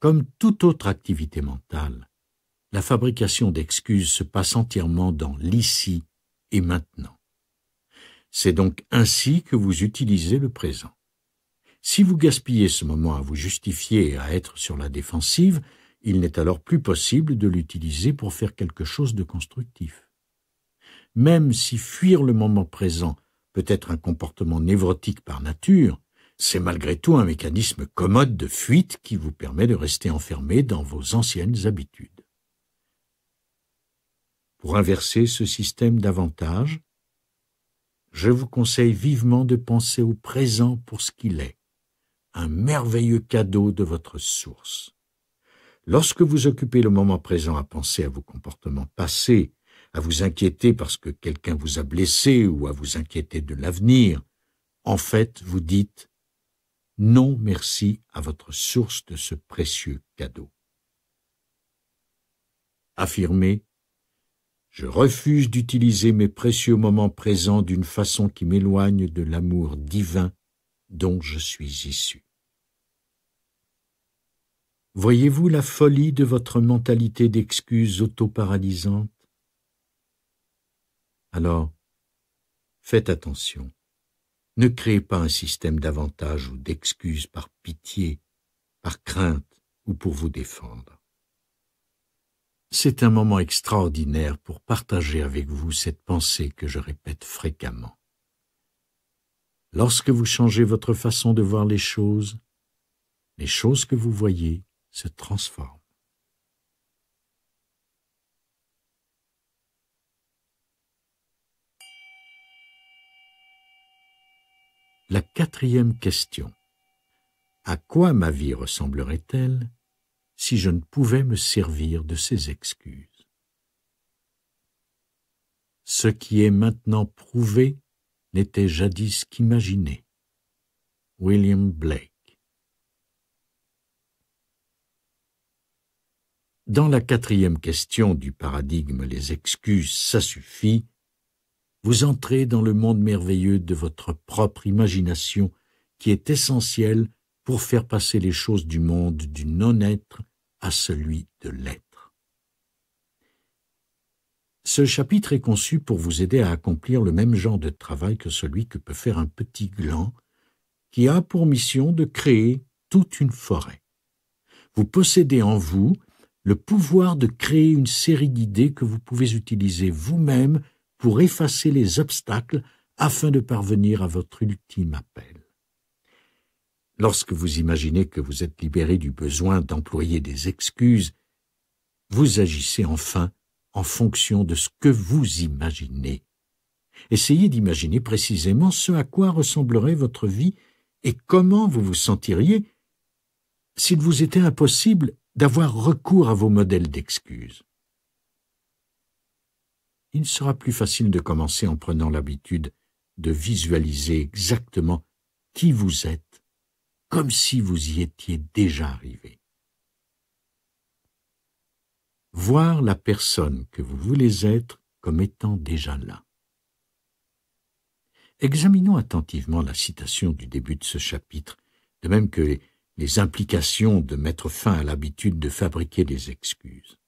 Comme toute autre activité mentale, la fabrication d'excuses se passe entièrement dans l'ici et maintenant. C'est donc ainsi que vous utilisez le présent. Si vous gaspillez ce moment à vous justifier et à être sur la défensive, il n'est alors plus possible de l'utiliser pour faire quelque chose de constructif. Même si fuir le moment présent peut être un comportement névrotique par nature, c'est malgré tout un mécanisme commode de fuite qui vous permet de rester enfermé dans vos anciennes habitudes. Pour inverser ce système davantage, je vous conseille vivement de penser au présent pour ce qu'il est, un merveilleux cadeau de votre source. Lorsque vous occupez le moment présent à penser à vos comportements passés, à vous inquiéter parce que quelqu'un vous a blessé ou à vous inquiéter de l'avenir, en fait, vous dites non merci à votre source de ce précieux cadeau. Affirmez je refuse d'utiliser mes précieux moments présents d'une façon qui m'éloigne de l'amour divin dont je suis issu. Voyez-vous la folie de votre mentalité d'excuses autoparalysante Alors, faites attention. Ne créez pas un système d'avantages ou d'excuses par pitié, par crainte ou pour vous défendre. C'est un moment extraordinaire pour partager avec vous cette pensée que je répète fréquemment. Lorsque vous changez votre façon de voir les choses, les choses que vous voyez se transforment. La quatrième question. À quoi ma vie ressemblerait-elle si je ne pouvais me servir de ces excuses Ce qui est maintenant prouvé n'était jadis qu'imaginé. William Blake. Dans la quatrième question du paradigme Les excuses, ça suffit, vous entrez dans le monde merveilleux de votre propre imagination qui est essentiel pour faire passer les choses du monde du non-être à celui de l'être. Ce chapitre est conçu pour vous aider à accomplir le même genre de travail que celui que peut faire un petit gland qui a pour mission de créer toute une forêt. Vous possédez en vous le pouvoir de créer une série d'idées que vous pouvez utiliser vous-même pour effacer les obstacles afin de parvenir à votre ultime appel. Lorsque vous imaginez que vous êtes libéré du besoin d'employer des excuses, vous agissez enfin en fonction de ce que vous imaginez. Essayez d'imaginer précisément ce à quoi ressemblerait votre vie et comment vous vous sentiriez s'il vous était impossible d'avoir recours à vos modèles d'excuses il sera plus facile de commencer en prenant l'habitude de visualiser exactement qui vous êtes, comme si vous y étiez déjà arrivé. Voir la personne que vous voulez être comme étant déjà là. Examinons attentivement la citation du début de ce chapitre, de même que les implications de mettre fin à l'habitude de fabriquer des excuses.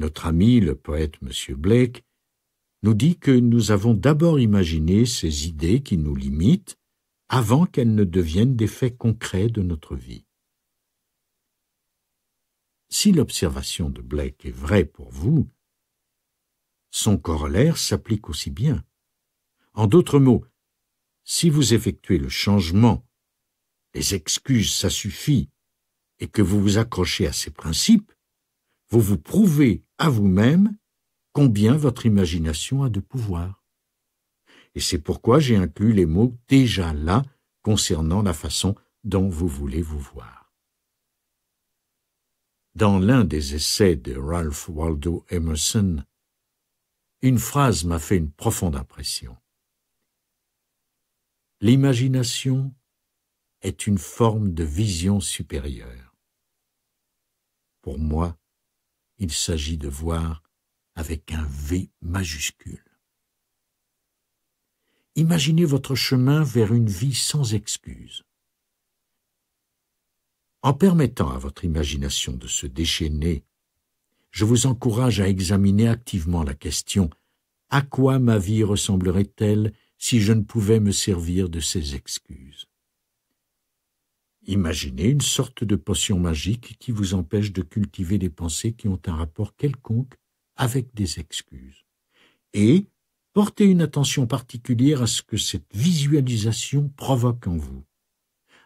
Notre ami, le poète M. Blake, nous dit que nous avons d'abord imaginé ces idées qui nous limitent avant qu'elles ne deviennent des faits concrets de notre vie. Si l'observation de Blake est vraie pour vous, son corollaire s'applique aussi bien. En d'autres mots, si vous effectuez le changement, les excuses ça suffit, et que vous vous accrochez à ces principes, vous vous prouvez à vous-même combien votre imagination a de pouvoir. Et c'est pourquoi j'ai inclus les mots déjà là concernant la façon dont vous voulez vous voir. Dans l'un des essais de Ralph Waldo Emerson, une phrase m'a fait une profonde impression. L'imagination est une forme de vision supérieure. Pour moi, il s'agit de voir avec un V majuscule. Imaginez votre chemin vers une vie sans excuses. En permettant à votre imagination de se déchaîner, je vous encourage à examiner activement la question à quoi ma vie ressemblerait-elle si je ne pouvais me servir de ces excuses Imaginez une sorte de potion magique qui vous empêche de cultiver des pensées qui ont un rapport quelconque avec des excuses. Et portez une attention particulière à ce que cette visualisation provoque en vous.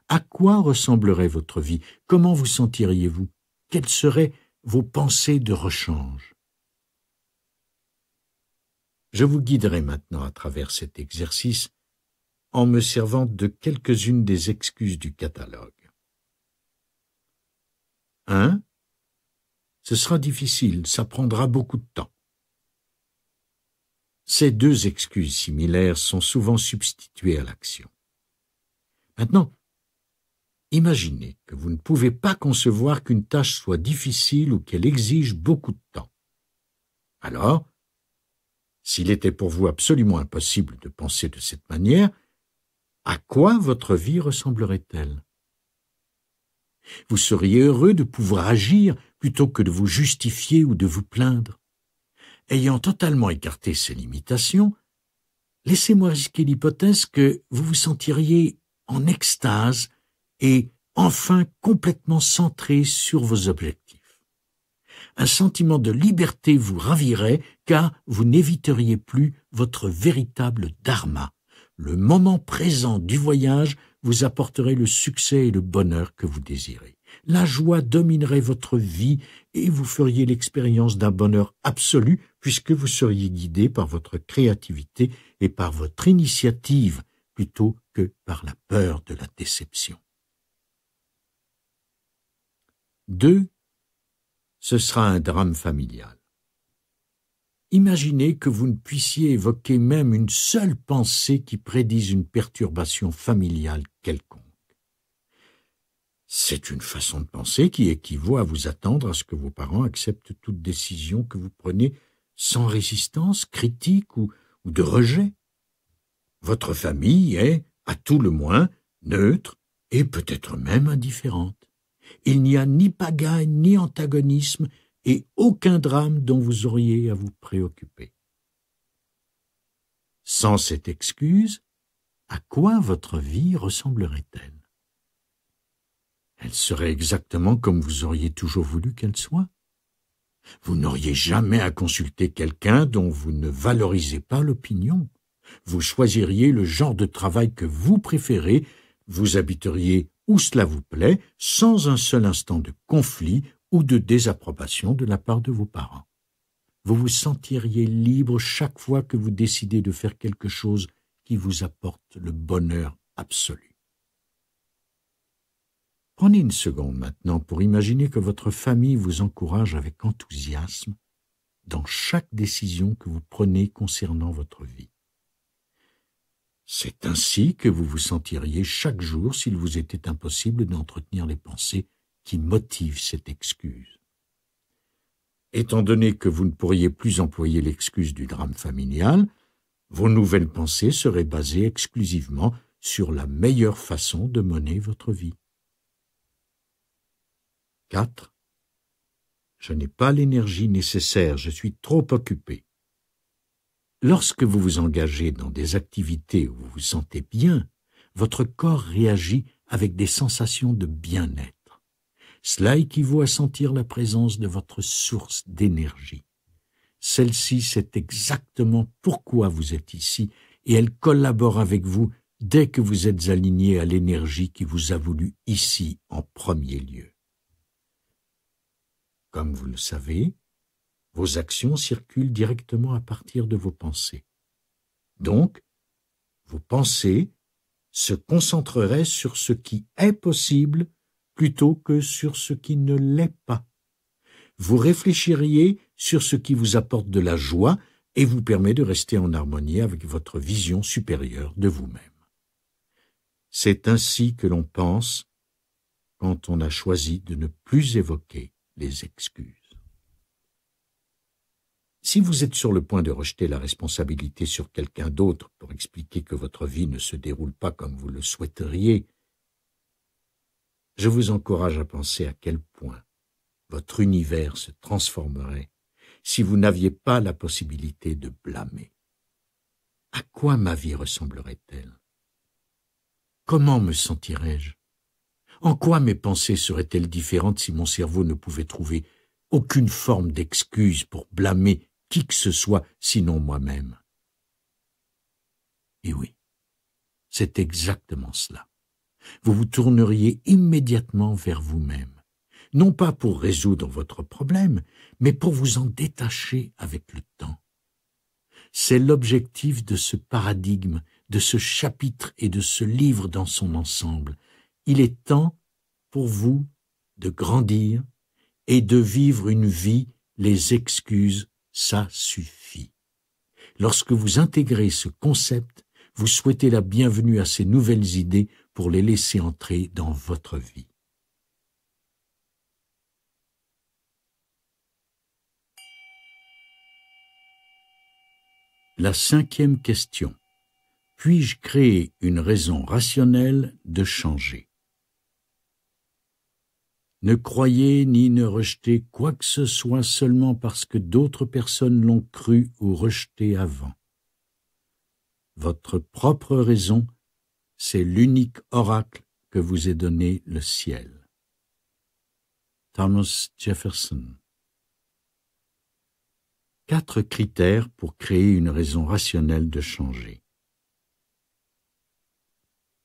À quoi ressemblerait votre vie Comment vous sentiriez-vous Quelles seraient vos pensées de rechange Je vous guiderai maintenant à travers cet exercice en me servant de quelques-unes des excuses du catalogue. 1. Ce sera difficile, ça prendra beaucoup de temps. Ces deux excuses similaires sont souvent substituées à l'action. Maintenant, imaginez que vous ne pouvez pas concevoir qu'une tâche soit difficile ou qu'elle exige beaucoup de temps. Alors, s'il était pour vous absolument impossible de penser de cette manière, à quoi votre vie ressemblerait-elle Vous seriez heureux de pouvoir agir plutôt que de vous justifier ou de vous plaindre. Ayant totalement écarté ces limitations, laissez-moi risquer l'hypothèse que vous vous sentiriez en extase et enfin complètement centré sur vos objectifs. Un sentiment de liberté vous ravirait car vous n'éviteriez plus votre véritable dharma, le moment présent du voyage vous apporterait le succès et le bonheur que vous désirez. La joie dominerait votre vie et vous feriez l'expérience d'un bonheur absolu puisque vous seriez guidé par votre créativité et par votre initiative plutôt que par la peur de la déception. 2. Ce sera un drame familial. Imaginez que vous ne puissiez évoquer même une seule pensée qui prédise une perturbation familiale quelconque. C'est une façon de penser qui équivaut à vous attendre à ce que vos parents acceptent toute décision que vous prenez sans résistance, critique ou, ou de rejet. Votre famille est, à tout le moins, neutre et peut-être même indifférente. Il n'y a ni pagaille, ni antagonisme, et aucun drame dont vous auriez à vous préoccuper. Sans cette excuse, à quoi votre vie ressemblerait-elle Elle serait exactement comme vous auriez toujours voulu qu'elle soit. Vous n'auriez jamais à consulter quelqu'un dont vous ne valorisez pas l'opinion. Vous choisiriez le genre de travail que vous préférez, vous habiteriez où cela vous plaît, sans un seul instant de conflit ou de désapprobation de la part de vos parents. Vous vous sentiriez libre chaque fois que vous décidez de faire quelque chose qui vous apporte le bonheur absolu. Prenez une seconde maintenant pour imaginer que votre famille vous encourage avec enthousiasme dans chaque décision que vous prenez concernant votre vie. C'est ainsi que vous vous sentiriez chaque jour s'il vous était impossible d'entretenir les pensées qui motive cette excuse. Étant donné que vous ne pourriez plus employer l'excuse du drame familial, vos nouvelles pensées seraient basées exclusivement sur la meilleure façon de mener votre vie. 4. Je n'ai pas l'énergie nécessaire, je suis trop occupé. Lorsque vous vous engagez dans des activités où vous vous sentez bien, votre corps réagit avec des sensations de bien-être. Cela équivaut à sentir la présence de votre source d'énergie. Celle-ci sait exactement pourquoi vous êtes ici et elle collabore avec vous dès que vous êtes aligné à l'énergie qui vous a voulu ici en premier lieu. Comme vous le savez, vos actions circulent directement à partir de vos pensées. Donc, vos pensées se concentreraient sur ce qui est possible plutôt que sur ce qui ne l'est pas. Vous réfléchiriez sur ce qui vous apporte de la joie et vous permet de rester en harmonie avec votre vision supérieure de vous-même. C'est ainsi que l'on pense quand on a choisi de ne plus évoquer les excuses. Si vous êtes sur le point de rejeter la responsabilité sur quelqu'un d'autre pour expliquer que votre vie ne se déroule pas comme vous le souhaiteriez, je vous encourage à penser à quel point votre univers se transformerait si vous n'aviez pas la possibilité de blâmer. À quoi ma vie ressemblerait-elle Comment me sentirais-je En quoi mes pensées seraient-elles différentes si mon cerveau ne pouvait trouver aucune forme d'excuse pour blâmer qui que ce soit sinon moi-même Et eh oui, c'est exactement cela vous vous tourneriez immédiatement vers vous-même, non pas pour résoudre votre problème, mais pour vous en détacher avec le temps. C'est l'objectif de ce paradigme, de ce chapitre et de ce livre dans son ensemble. Il est temps pour vous de grandir et de vivre une vie, les excuses, ça suffit. Lorsque vous intégrez ce concept, vous souhaitez la bienvenue à ces nouvelles idées pour les laisser entrer dans votre vie. La cinquième question. Puis-je créer une raison rationnelle de changer Ne croyez ni ne rejetez quoi que ce soit seulement parce que d'autres personnes l'ont cru ou rejeté avant. Votre propre raison c'est l'unique oracle que vous ait donné le ciel. Thomas Jefferson Quatre critères pour créer une raison rationnelle de changer.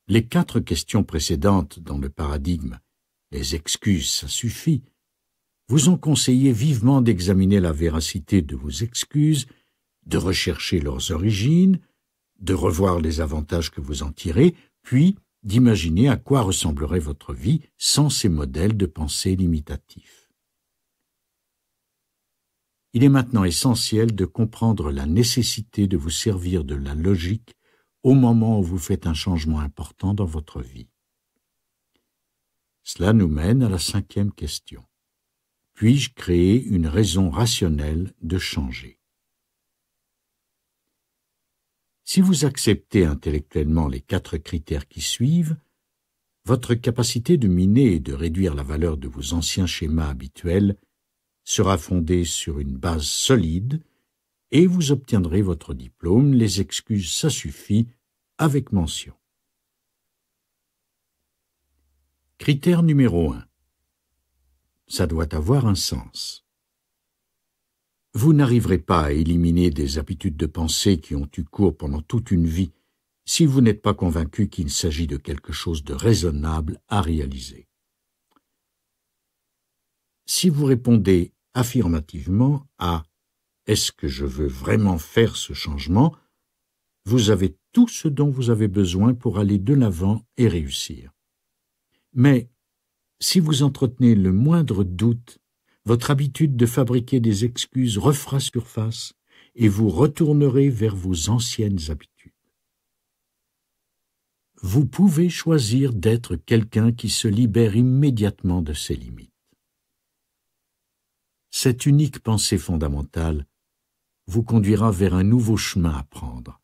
Les quatre questions précédentes dans le paradigme « les excuses, ça suffit » vous ont conseillé vivement d'examiner la véracité de vos excuses, de rechercher leurs origines, de revoir les avantages que vous en tirez, puis d'imaginer à quoi ressemblerait votre vie sans ces modèles de pensée limitatifs. Il est maintenant essentiel de comprendre la nécessité de vous servir de la logique au moment où vous faites un changement important dans votre vie. Cela nous mène à la cinquième question. Puis-je créer une raison rationnelle de changer Si vous acceptez intellectuellement les quatre critères qui suivent, votre capacité de miner et de réduire la valeur de vos anciens schémas habituels sera fondée sur une base solide et vous obtiendrez votre diplôme, les excuses ça suffit, avec mention. Critère numéro 1. Ça doit avoir un sens. Vous n'arriverez pas à éliminer des habitudes de pensée qui ont eu cours pendant toute une vie si vous n'êtes pas convaincu qu'il s'agit de quelque chose de raisonnable à réaliser. Si vous répondez affirmativement à Est-ce que je veux vraiment faire ce changement vous avez tout ce dont vous avez besoin pour aller de l'avant et réussir. Mais si vous entretenez le moindre doute votre habitude de fabriquer des excuses refera surface et vous retournerez vers vos anciennes habitudes. Vous pouvez choisir d'être quelqu'un qui se libère immédiatement de ses limites. Cette unique pensée fondamentale vous conduira vers un nouveau chemin à prendre.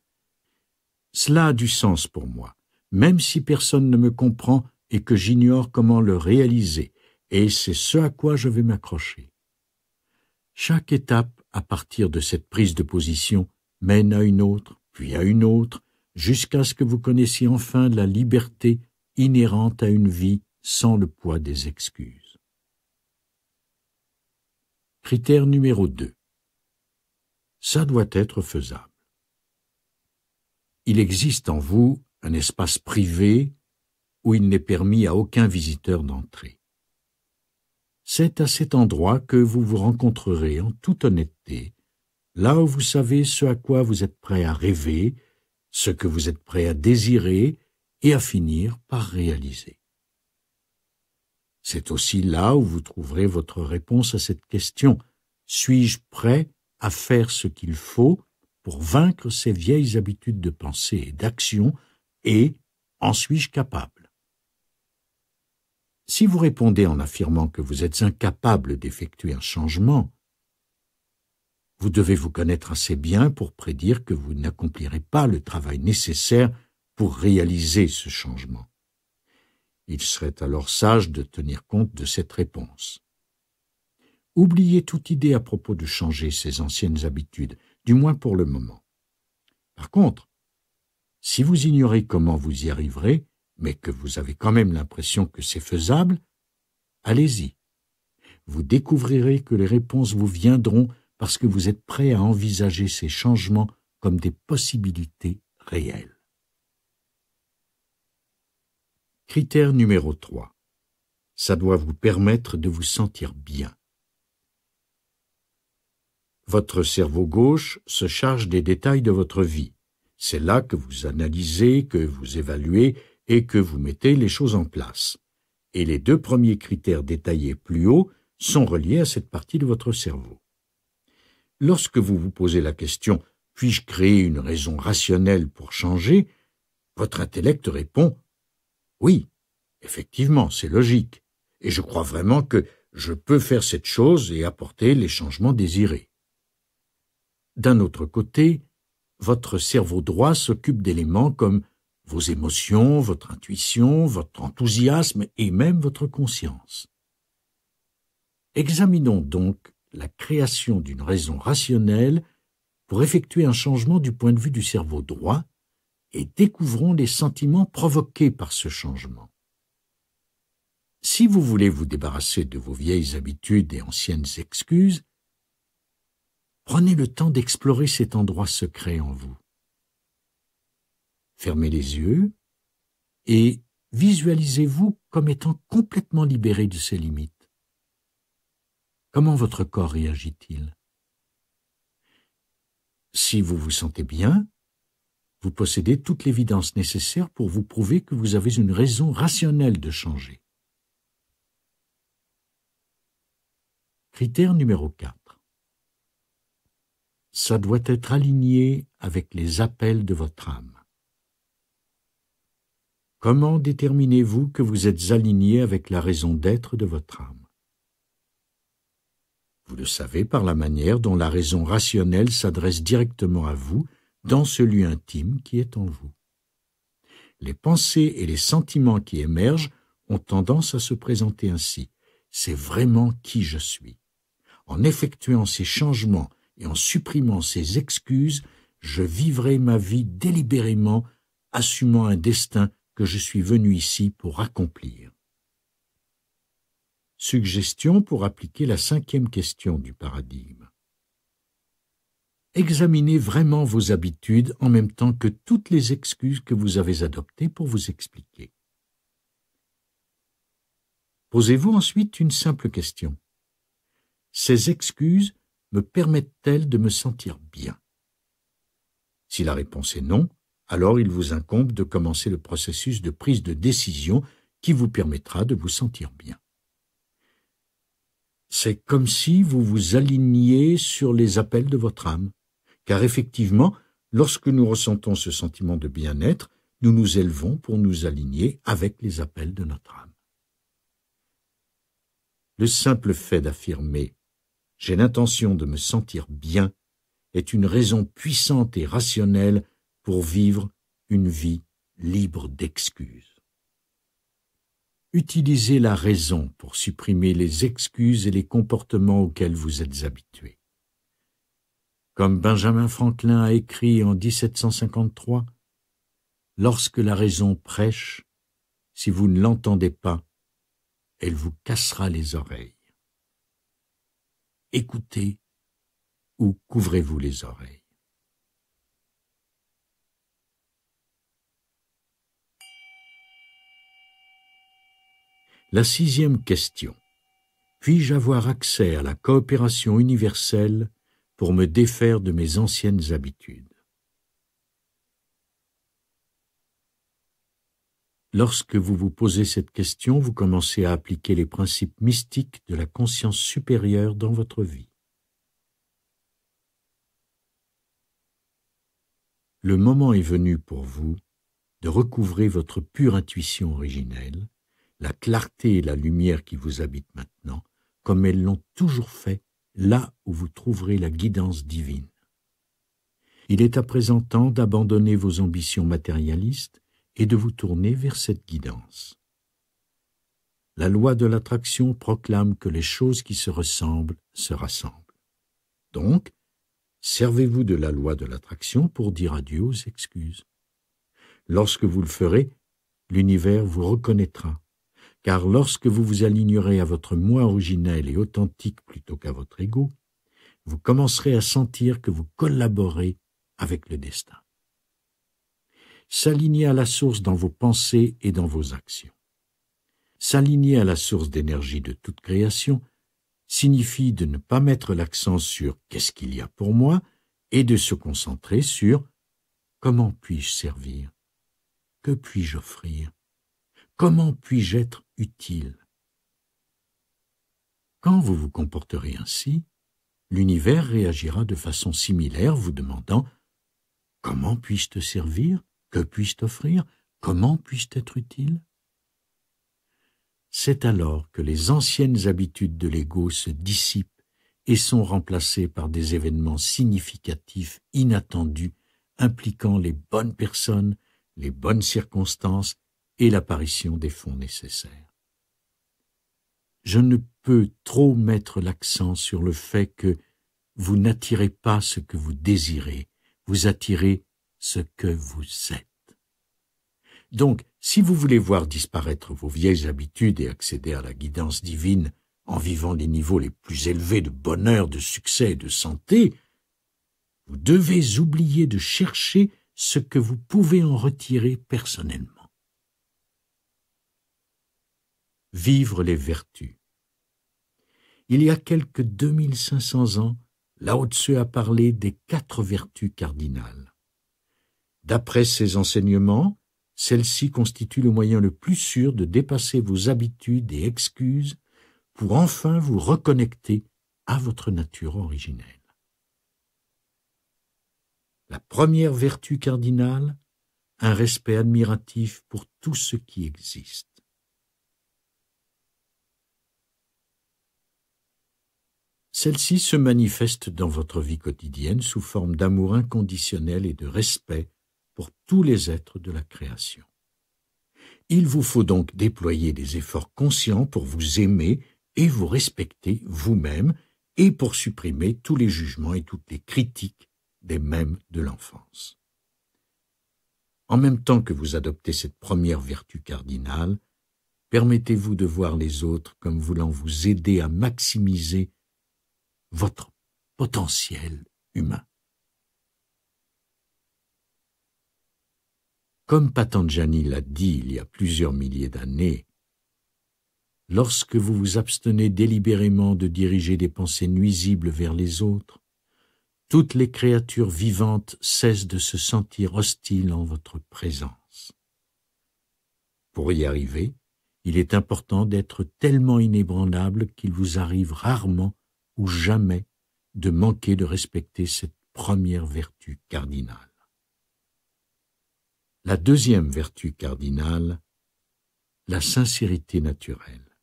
Cela a du sens pour moi, même si personne ne me comprend et que j'ignore comment le réaliser, et c'est ce à quoi je vais m'accrocher. Chaque étape à partir de cette prise de position mène à une autre, puis à une autre, jusqu'à ce que vous connaissiez enfin la liberté inhérente à une vie sans le poids des excuses. Critère numéro 2. Ça doit être faisable. Il existe en vous un espace privé où il n'est permis à aucun visiteur d'entrer c'est à cet endroit que vous vous rencontrerez en toute honnêteté, là où vous savez ce à quoi vous êtes prêt à rêver, ce que vous êtes prêt à désirer et à finir par réaliser. C'est aussi là où vous trouverez votre réponse à cette question. Suis-je prêt à faire ce qu'il faut pour vaincre ces vieilles habitudes de pensée et d'action et en suis-je capable si vous répondez en affirmant que vous êtes incapable d'effectuer un changement, vous devez vous connaître assez bien pour prédire que vous n'accomplirez pas le travail nécessaire pour réaliser ce changement. Il serait alors sage de tenir compte de cette réponse. Oubliez toute idée à propos de changer ses anciennes habitudes, du moins pour le moment. Par contre, si vous ignorez comment vous y arriverez, mais que vous avez quand même l'impression que c'est faisable, allez-y. Vous découvrirez que les réponses vous viendront parce que vous êtes prêt à envisager ces changements comme des possibilités réelles. Critère numéro 3. Ça doit vous permettre de vous sentir bien. Votre cerveau gauche se charge des détails de votre vie. C'est là que vous analysez, que vous évaluez et que vous mettez les choses en place. Et les deux premiers critères détaillés plus haut sont reliés à cette partie de votre cerveau. Lorsque vous vous posez la question Puis-je créer une raison rationnelle pour changer votre intellect répond Oui, effectivement, c'est logique, et je crois vraiment que je peux faire cette chose et apporter les changements désirés. D'un autre côté, votre cerveau droit s'occupe d'éléments comme vos émotions, votre intuition, votre enthousiasme et même votre conscience. Examinons donc la création d'une raison rationnelle pour effectuer un changement du point de vue du cerveau droit et découvrons les sentiments provoqués par ce changement. Si vous voulez vous débarrasser de vos vieilles habitudes et anciennes excuses, prenez le temps d'explorer cet endroit secret en vous. Fermez les yeux et visualisez-vous comme étant complètement libéré de ses limites. Comment votre corps réagit-il Si vous vous sentez bien, vous possédez toute l'évidence nécessaire pour vous prouver que vous avez une raison rationnelle de changer. Critère numéro 4. Ça doit être aligné avec les appels de votre âme. Comment déterminez-vous que vous êtes aligné avec la raison d'être de votre âme Vous le savez par la manière dont la raison rationnelle s'adresse directement à vous dans ce lieu intime qui est en vous. Les pensées et les sentiments qui émergent ont tendance à se présenter ainsi. C'est vraiment qui je suis. En effectuant ces changements et en supprimant ces excuses, je vivrai ma vie délibérément, assumant un destin que je suis venu ici pour accomplir. Suggestion pour appliquer la cinquième question du paradigme. Examinez vraiment vos habitudes en même temps que toutes les excuses que vous avez adoptées pour vous expliquer. Posez-vous ensuite une simple question. Ces excuses me permettent-elles de me sentir bien Si la réponse est non, alors il vous incombe de commencer le processus de prise de décision qui vous permettra de vous sentir bien. C'est comme si vous vous aligniez sur les appels de votre âme, car effectivement, lorsque nous ressentons ce sentiment de bien-être, nous nous élevons pour nous aligner avec les appels de notre âme. Le simple fait d'affirmer j'ai l'intention de me sentir bien est une raison puissante et rationnelle pour vivre une vie libre d'excuses. Utilisez la raison pour supprimer les excuses et les comportements auxquels vous êtes habitués. Comme Benjamin Franklin a écrit en 1753, Lorsque la raison prêche, si vous ne l'entendez pas, elle vous cassera les oreilles. Écoutez ou couvrez-vous les oreilles. La sixième question. Puis-je avoir accès à la coopération universelle pour me défaire de mes anciennes habitudes Lorsque vous vous posez cette question, vous commencez à appliquer les principes mystiques de la conscience supérieure dans votre vie. Le moment est venu pour vous de recouvrer votre pure intuition originelle la clarté et la lumière qui vous habitent maintenant, comme elles l'ont toujours fait, là où vous trouverez la guidance divine. Il est à présent temps d'abandonner vos ambitions matérialistes et de vous tourner vers cette guidance. La loi de l'attraction proclame que les choses qui se ressemblent se rassemblent. Donc, servez-vous de la loi de l'attraction pour dire adieu aux excuses. Lorsque vous le ferez, l'univers vous reconnaîtra car lorsque vous vous alignerez à votre moi originel et authentique plutôt qu'à votre ego, vous commencerez à sentir que vous collaborez avec le destin. S'aligner à la source dans vos pensées et dans vos actions. S'aligner à la source d'énergie de toute création signifie de ne pas mettre l'accent sur qu'est-ce qu'il y a pour moi et de se concentrer sur comment puis-je servir, que puis-je offrir, comment puis-je être utile. Quand vous vous comporterez ainsi, l'univers réagira de façon similaire, vous demandant Comment puis-je te servir Que puis-je t'offrir Comment puis-je t'être utile C'est alors que les anciennes habitudes de l'ego se dissipent et sont remplacées par des événements significatifs, inattendus, impliquant les bonnes personnes, les bonnes circonstances et l'apparition des fonds nécessaires je ne peux trop mettre l'accent sur le fait que vous n'attirez pas ce que vous désirez, vous attirez ce que vous êtes. Donc, si vous voulez voir disparaître vos vieilles habitudes et accéder à la guidance divine en vivant les niveaux les plus élevés de bonheur, de succès et de santé, vous devez oublier de chercher ce que vous pouvez en retirer personnellement. vivre les vertus. Il y a quelque 2500 ans, Lao Tzu a parlé des quatre vertus cardinales. D'après ses enseignements, celles-ci constituent le moyen le plus sûr de dépasser vos habitudes et excuses pour enfin vous reconnecter à votre nature originelle. La première vertu cardinale, un respect admiratif pour tout ce qui existe. Celle-ci se manifeste dans votre vie quotidienne sous forme d'amour inconditionnel et de respect pour tous les êtres de la création. Il vous faut donc déployer des efforts conscients pour vous aimer et vous respecter vous-même et pour supprimer tous les jugements et toutes les critiques des mêmes de l'enfance. En même temps que vous adoptez cette première vertu cardinale, permettez-vous de voir les autres comme voulant vous aider à maximiser votre potentiel humain. Comme Patanjani l'a dit il y a plusieurs milliers d'années, lorsque vous vous abstenez délibérément de diriger des pensées nuisibles vers les autres, toutes les créatures vivantes cessent de se sentir hostiles en votre présence. Pour y arriver, il est important d'être tellement inébranlable qu'il vous arrive rarement ou jamais de manquer de respecter cette première vertu cardinale. La deuxième vertu cardinale, la sincérité naturelle.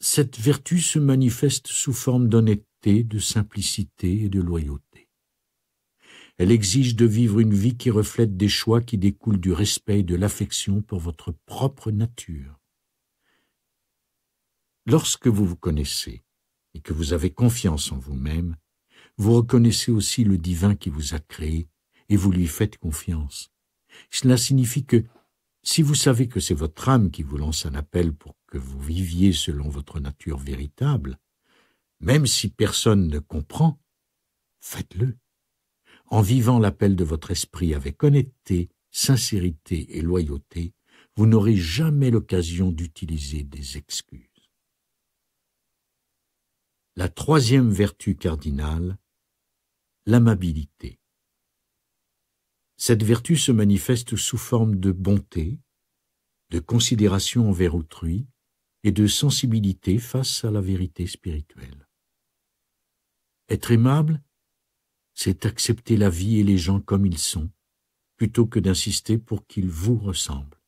Cette vertu se manifeste sous forme d'honnêteté, de simplicité et de loyauté. Elle exige de vivre une vie qui reflète des choix qui découlent du respect et de l'affection pour votre propre nature. Lorsque vous vous connaissez, et que vous avez confiance en vous-même, vous reconnaissez aussi le divin qui vous a créé et vous lui faites confiance. Cela signifie que si vous savez que c'est votre âme qui vous lance un appel pour que vous viviez selon votre nature véritable, même si personne ne comprend, faites-le. En vivant l'appel de votre esprit avec honnêteté, sincérité et loyauté, vous n'aurez jamais l'occasion d'utiliser des excuses. La troisième vertu cardinale, l'amabilité. Cette vertu se manifeste sous forme de bonté, de considération envers autrui et de sensibilité face à la vérité spirituelle. Être aimable, c'est accepter la vie et les gens comme ils sont, plutôt que d'insister pour qu'ils vous ressemblent.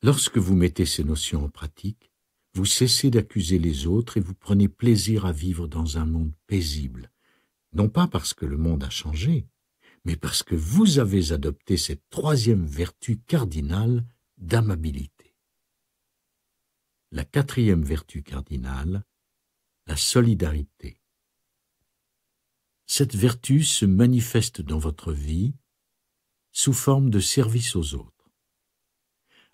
Lorsque vous mettez ces notions en pratique, vous cessez d'accuser les autres et vous prenez plaisir à vivre dans un monde paisible, non pas parce que le monde a changé, mais parce que vous avez adopté cette troisième vertu cardinale d'amabilité. La quatrième vertu cardinale, la solidarité. Cette vertu se manifeste dans votre vie sous forme de service aux autres.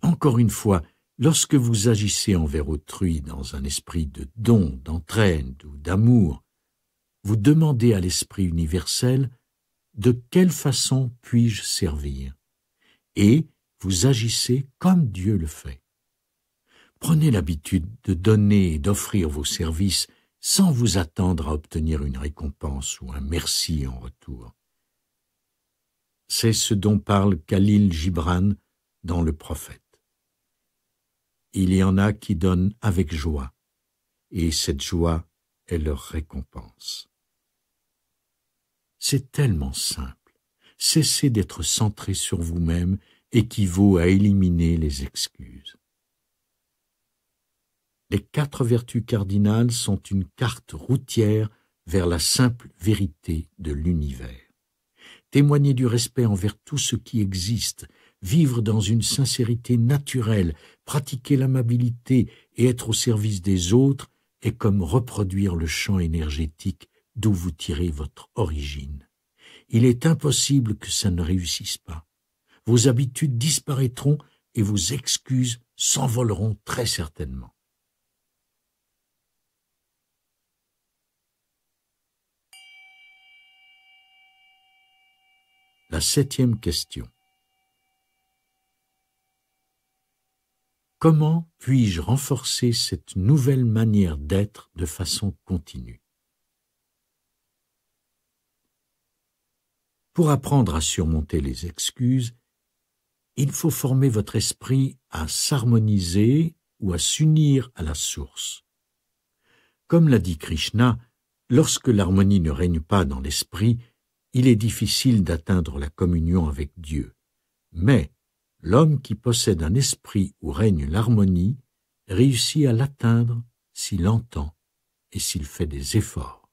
Encore une fois, Lorsque vous agissez envers autrui dans un esprit de don, d'entraide ou d'amour, vous demandez à l'Esprit universel de quelle façon puis-je servir et vous agissez comme Dieu le fait. Prenez l'habitude de donner et d'offrir vos services sans vous attendre à obtenir une récompense ou un merci en retour. C'est ce dont parle Khalil Gibran dans Le Prophète il y en a qui donnent avec joie, et cette joie est leur récompense. C'est tellement simple. Cessez d'être centré sur vous-même équivaut à éliminer les excuses. Les quatre vertus cardinales sont une carte routière vers la simple vérité de l'univers. Témoignez du respect envers tout ce qui existe vivre dans une sincérité naturelle, pratiquer l'amabilité et être au service des autres est comme reproduire le champ énergétique d'où vous tirez votre origine. Il est impossible que ça ne réussisse pas. Vos habitudes disparaîtront et vos excuses s'envoleront très certainement. La septième question. Comment puis-je renforcer cette nouvelle manière d'être de façon continue Pour apprendre à surmonter les excuses, il faut former votre esprit à s'harmoniser ou à s'unir à la source. Comme l'a dit Krishna, lorsque l'harmonie ne règne pas dans l'esprit, il est difficile d'atteindre la communion avec Dieu. Mais l'homme qui possède un esprit où règne l'harmonie réussit à l'atteindre s'il entend et s'il fait des efforts.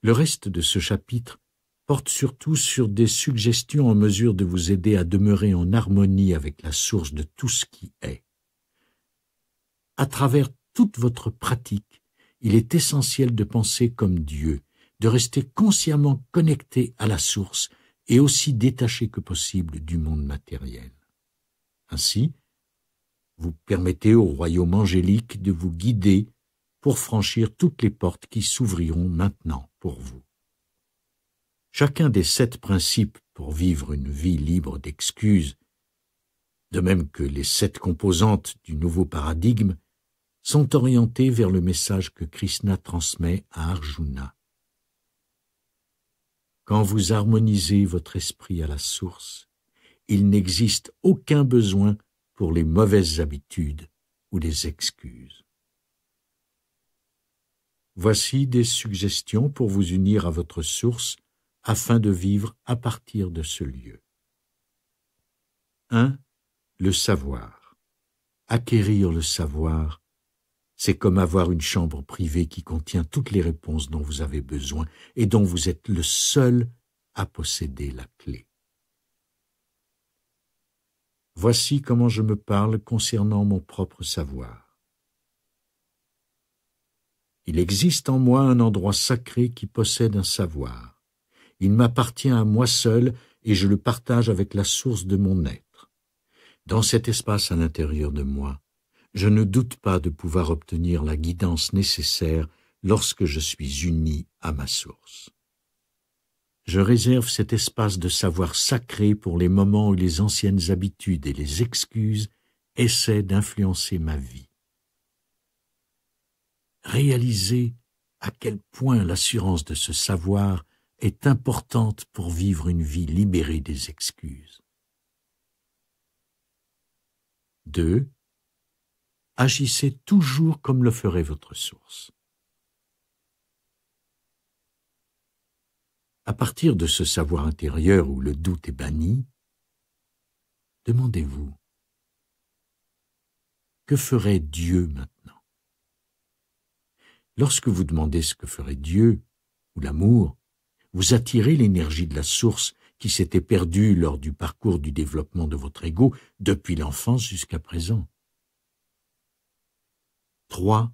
Le reste de ce chapitre porte surtout sur des suggestions en mesure de vous aider à demeurer en harmonie avec la source de tout ce qui est. À travers toute votre pratique, il est essentiel de penser comme Dieu, de rester consciemment connecté à la source et aussi détaché que possible du monde matériel. Ainsi, vous permettez au royaume angélique de vous guider pour franchir toutes les portes qui s'ouvriront maintenant pour vous. Chacun des sept principes pour vivre une vie libre d'excuses, de même que les sept composantes du nouveau paradigme, sont orientés vers le message que Krishna transmet à Arjuna. Quand vous harmonisez votre esprit à la source, il n'existe aucun besoin pour les mauvaises habitudes ou les excuses. Voici des suggestions pour vous unir à votre source afin de vivre à partir de ce lieu. 1. Le savoir. Acquérir le savoir c'est comme avoir une chambre privée qui contient toutes les réponses dont vous avez besoin et dont vous êtes le seul à posséder la clé. Voici comment je me parle concernant mon propre savoir. Il existe en moi un endroit sacré qui possède un savoir. Il m'appartient à moi seul et je le partage avec la source de mon être. Dans cet espace à l'intérieur de moi, je ne doute pas de pouvoir obtenir la guidance nécessaire lorsque je suis uni à ma source. Je réserve cet espace de savoir sacré pour les moments où les anciennes habitudes et les excuses essaient d'influencer ma vie. Réaliser à quel point l'assurance de ce savoir est importante pour vivre une vie libérée des excuses. 2 agissez toujours comme le ferait votre source. À partir de ce savoir intérieur où le doute est banni, demandez-vous, que ferait Dieu maintenant Lorsque vous demandez ce que ferait Dieu, ou l'amour, vous attirez l'énergie de la source qui s'était perdue lors du parcours du développement de votre ego depuis l'enfance jusqu'à présent. 3.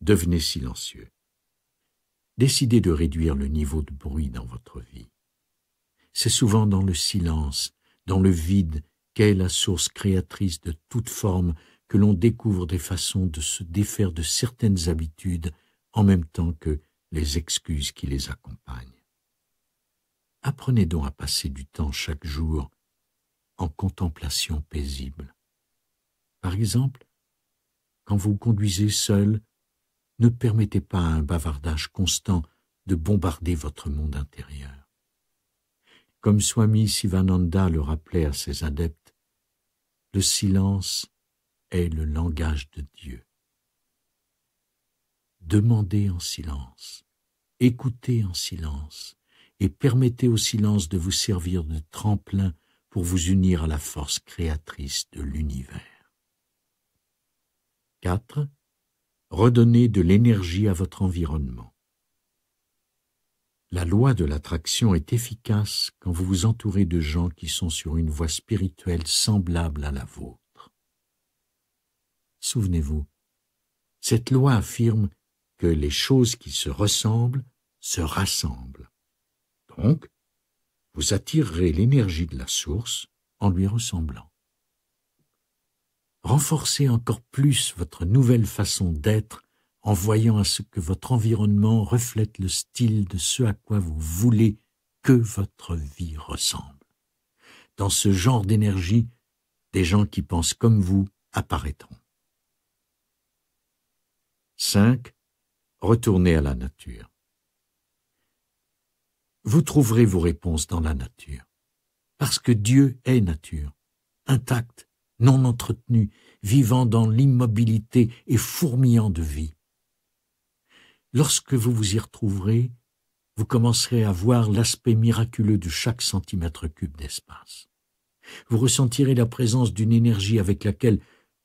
Devenez silencieux. Décidez de réduire le niveau de bruit dans votre vie. C'est souvent dans le silence, dans le vide, qu'est la source créatrice de toute forme que l'on découvre des façons de se défaire de certaines habitudes en même temps que les excuses qui les accompagnent. Apprenez donc à passer du temps chaque jour en contemplation paisible. Par exemple, quand vous conduisez seul, ne permettez pas à un bavardage constant de bombarder votre monde intérieur. Comme Swami Sivananda le rappelait à ses adeptes, le silence est le langage de Dieu. Demandez en silence, écoutez en silence, et permettez au silence de vous servir de tremplin pour vous unir à la force créatrice de l'univers. Quatre, redonnez de l'énergie à votre environnement. La loi de l'attraction est efficace quand vous vous entourez de gens qui sont sur une voie spirituelle semblable à la vôtre. Souvenez-vous, cette loi affirme que les choses qui se ressemblent se rassemblent. Donc, vous attirerez l'énergie de la source en lui ressemblant. Renforcez encore plus votre nouvelle façon d'être en voyant à ce que votre environnement reflète le style de ce à quoi vous voulez que votre vie ressemble. Dans ce genre d'énergie, des gens qui pensent comme vous apparaîtront. 5. Retournez à la nature. Vous trouverez vos réponses dans la nature, parce que Dieu est nature, intacte, non entretenu, vivant dans l'immobilité et fourmillant de vie. Lorsque vous vous y retrouverez, vous commencerez à voir l'aspect miraculeux de chaque centimètre cube d'espace. Vous ressentirez la présence d'une énergie avec laquelle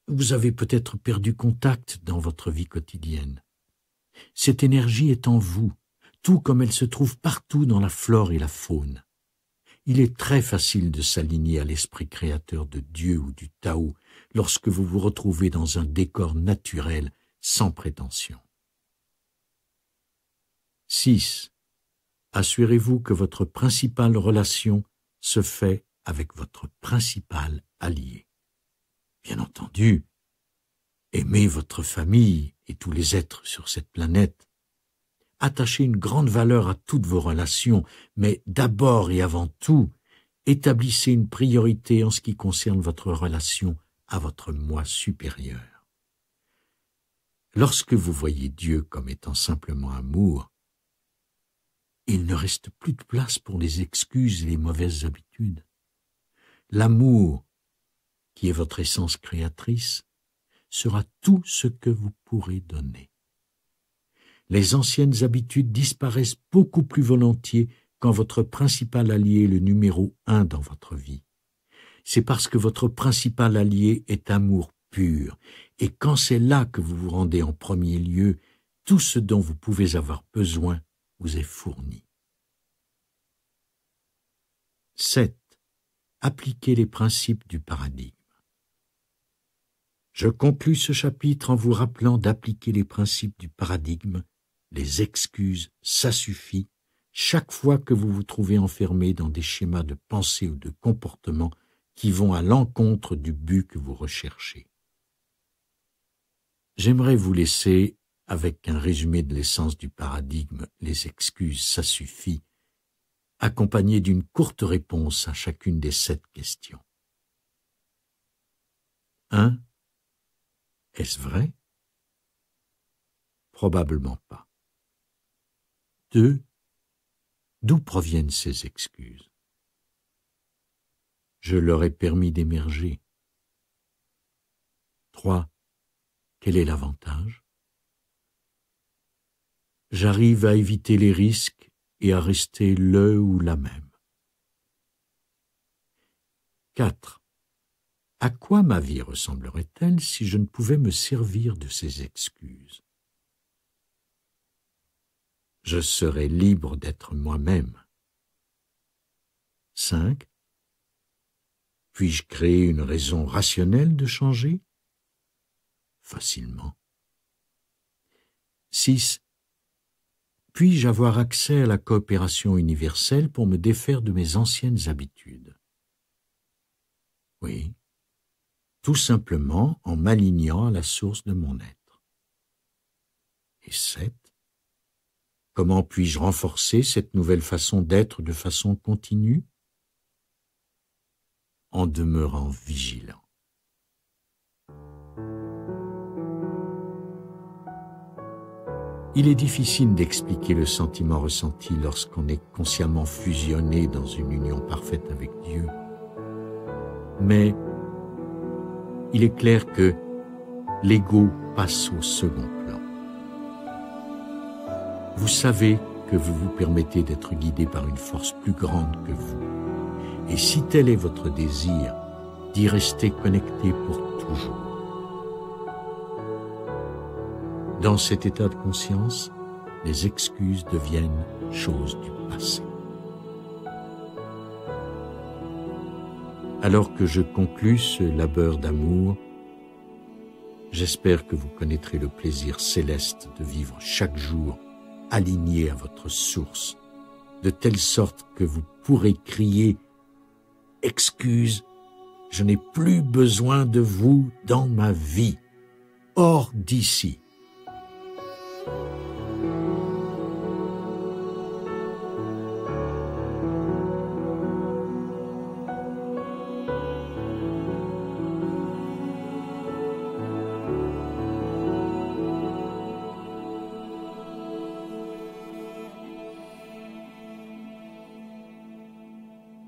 vous avez peut-être perdu contact dans votre vie quotidienne. Cette énergie est en vous, tout comme elle se trouve partout dans la flore et la faune. Il est très facile de s'aligner à l'esprit créateur de Dieu ou du Tao lorsque vous vous retrouvez dans un décor naturel sans prétention. 6. Assurez-vous que votre principale relation se fait avec votre principal allié. Bien entendu, aimez votre famille et tous les êtres sur cette planète, attachez une grande valeur à toutes vos relations, mais d'abord et avant tout, établissez une priorité en ce qui concerne votre relation à votre moi supérieur. Lorsque vous voyez Dieu comme étant simplement amour, il ne reste plus de place pour les excuses et les mauvaises habitudes. L'amour, qui est votre essence créatrice, sera tout ce que vous pourrez donner les anciennes habitudes disparaissent beaucoup plus volontiers quand votre principal allié est le numéro un dans votre vie. C'est parce que votre principal allié est amour pur, et quand c'est là que vous vous rendez en premier lieu, tout ce dont vous pouvez avoir besoin vous est fourni. 7. Appliquez les principes du paradigme. Je conclus ce chapitre en vous rappelant d'appliquer les principes du paradigme les excuses, ça suffit, chaque fois que vous vous trouvez enfermé dans des schémas de pensée ou de comportement qui vont à l'encontre du but que vous recherchez. J'aimerais vous laisser avec un résumé de l'essence du paradigme Les excuses, ça suffit, accompagné d'une courte réponse à chacune des sept questions. 1. Est-ce vrai Probablement pas. 2. d'où proviennent ces excuses Je leur ai permis d'émerger. 3. quel est l'avantage J'arrive à éviter les risques et à rester le ou la même. 4. À quoi ma vie ressemblerait-elle si je ne pouvais me servir de ces excuses je serai libre d'être moi-même. 5. Puis-je créer une raison rationnelle de changer Facilement. 6. Puis-je avoir accès à la coopération universelle pour me défaire de mes anciennes habitudes Oui, tout simplement en m'alignant à la source de mon être. Et 7. Comment puis-je renforcer cette nouvelle façon d'être de façon continue En demeurant vigilant. Il est difficile d'expliquer le sentiment ressenti lorsqu'on est consciemment fusionné dans une union parfaite avec Dieu. Mais il est clair que l'ego passe au second vous savez que vous vous permettez d'être guidé par une force plus grande que vous. Et si tel est votre désir, d'y rester connecté pour toujours. Dans cet état de conscience, les excuses deviennent choses du passé. Alors que je conclus ce labeur d'amour, j'espère que vous connaîtrez le plaisir céleste de vivre chaque jour aligné à votre source, de telle sorte que vous pourrez crier ⁇ Excuse, je n'ai plus besoin de vous dans ma vie, hors d'ici !⁇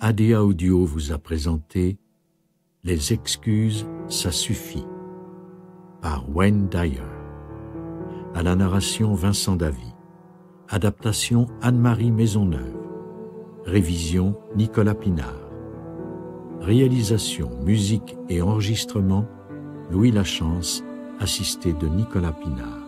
ADA Audio vous a présenté Les excuses, ça suffit par Wayne Dyer. À la narration Vincent Davy. Adaptation Anne-Marie Maisonneuve. Révision Nicolas Pinard. Réalisation, musique et enregistrement Louis Lachance, assisté de Nicolas Pinard.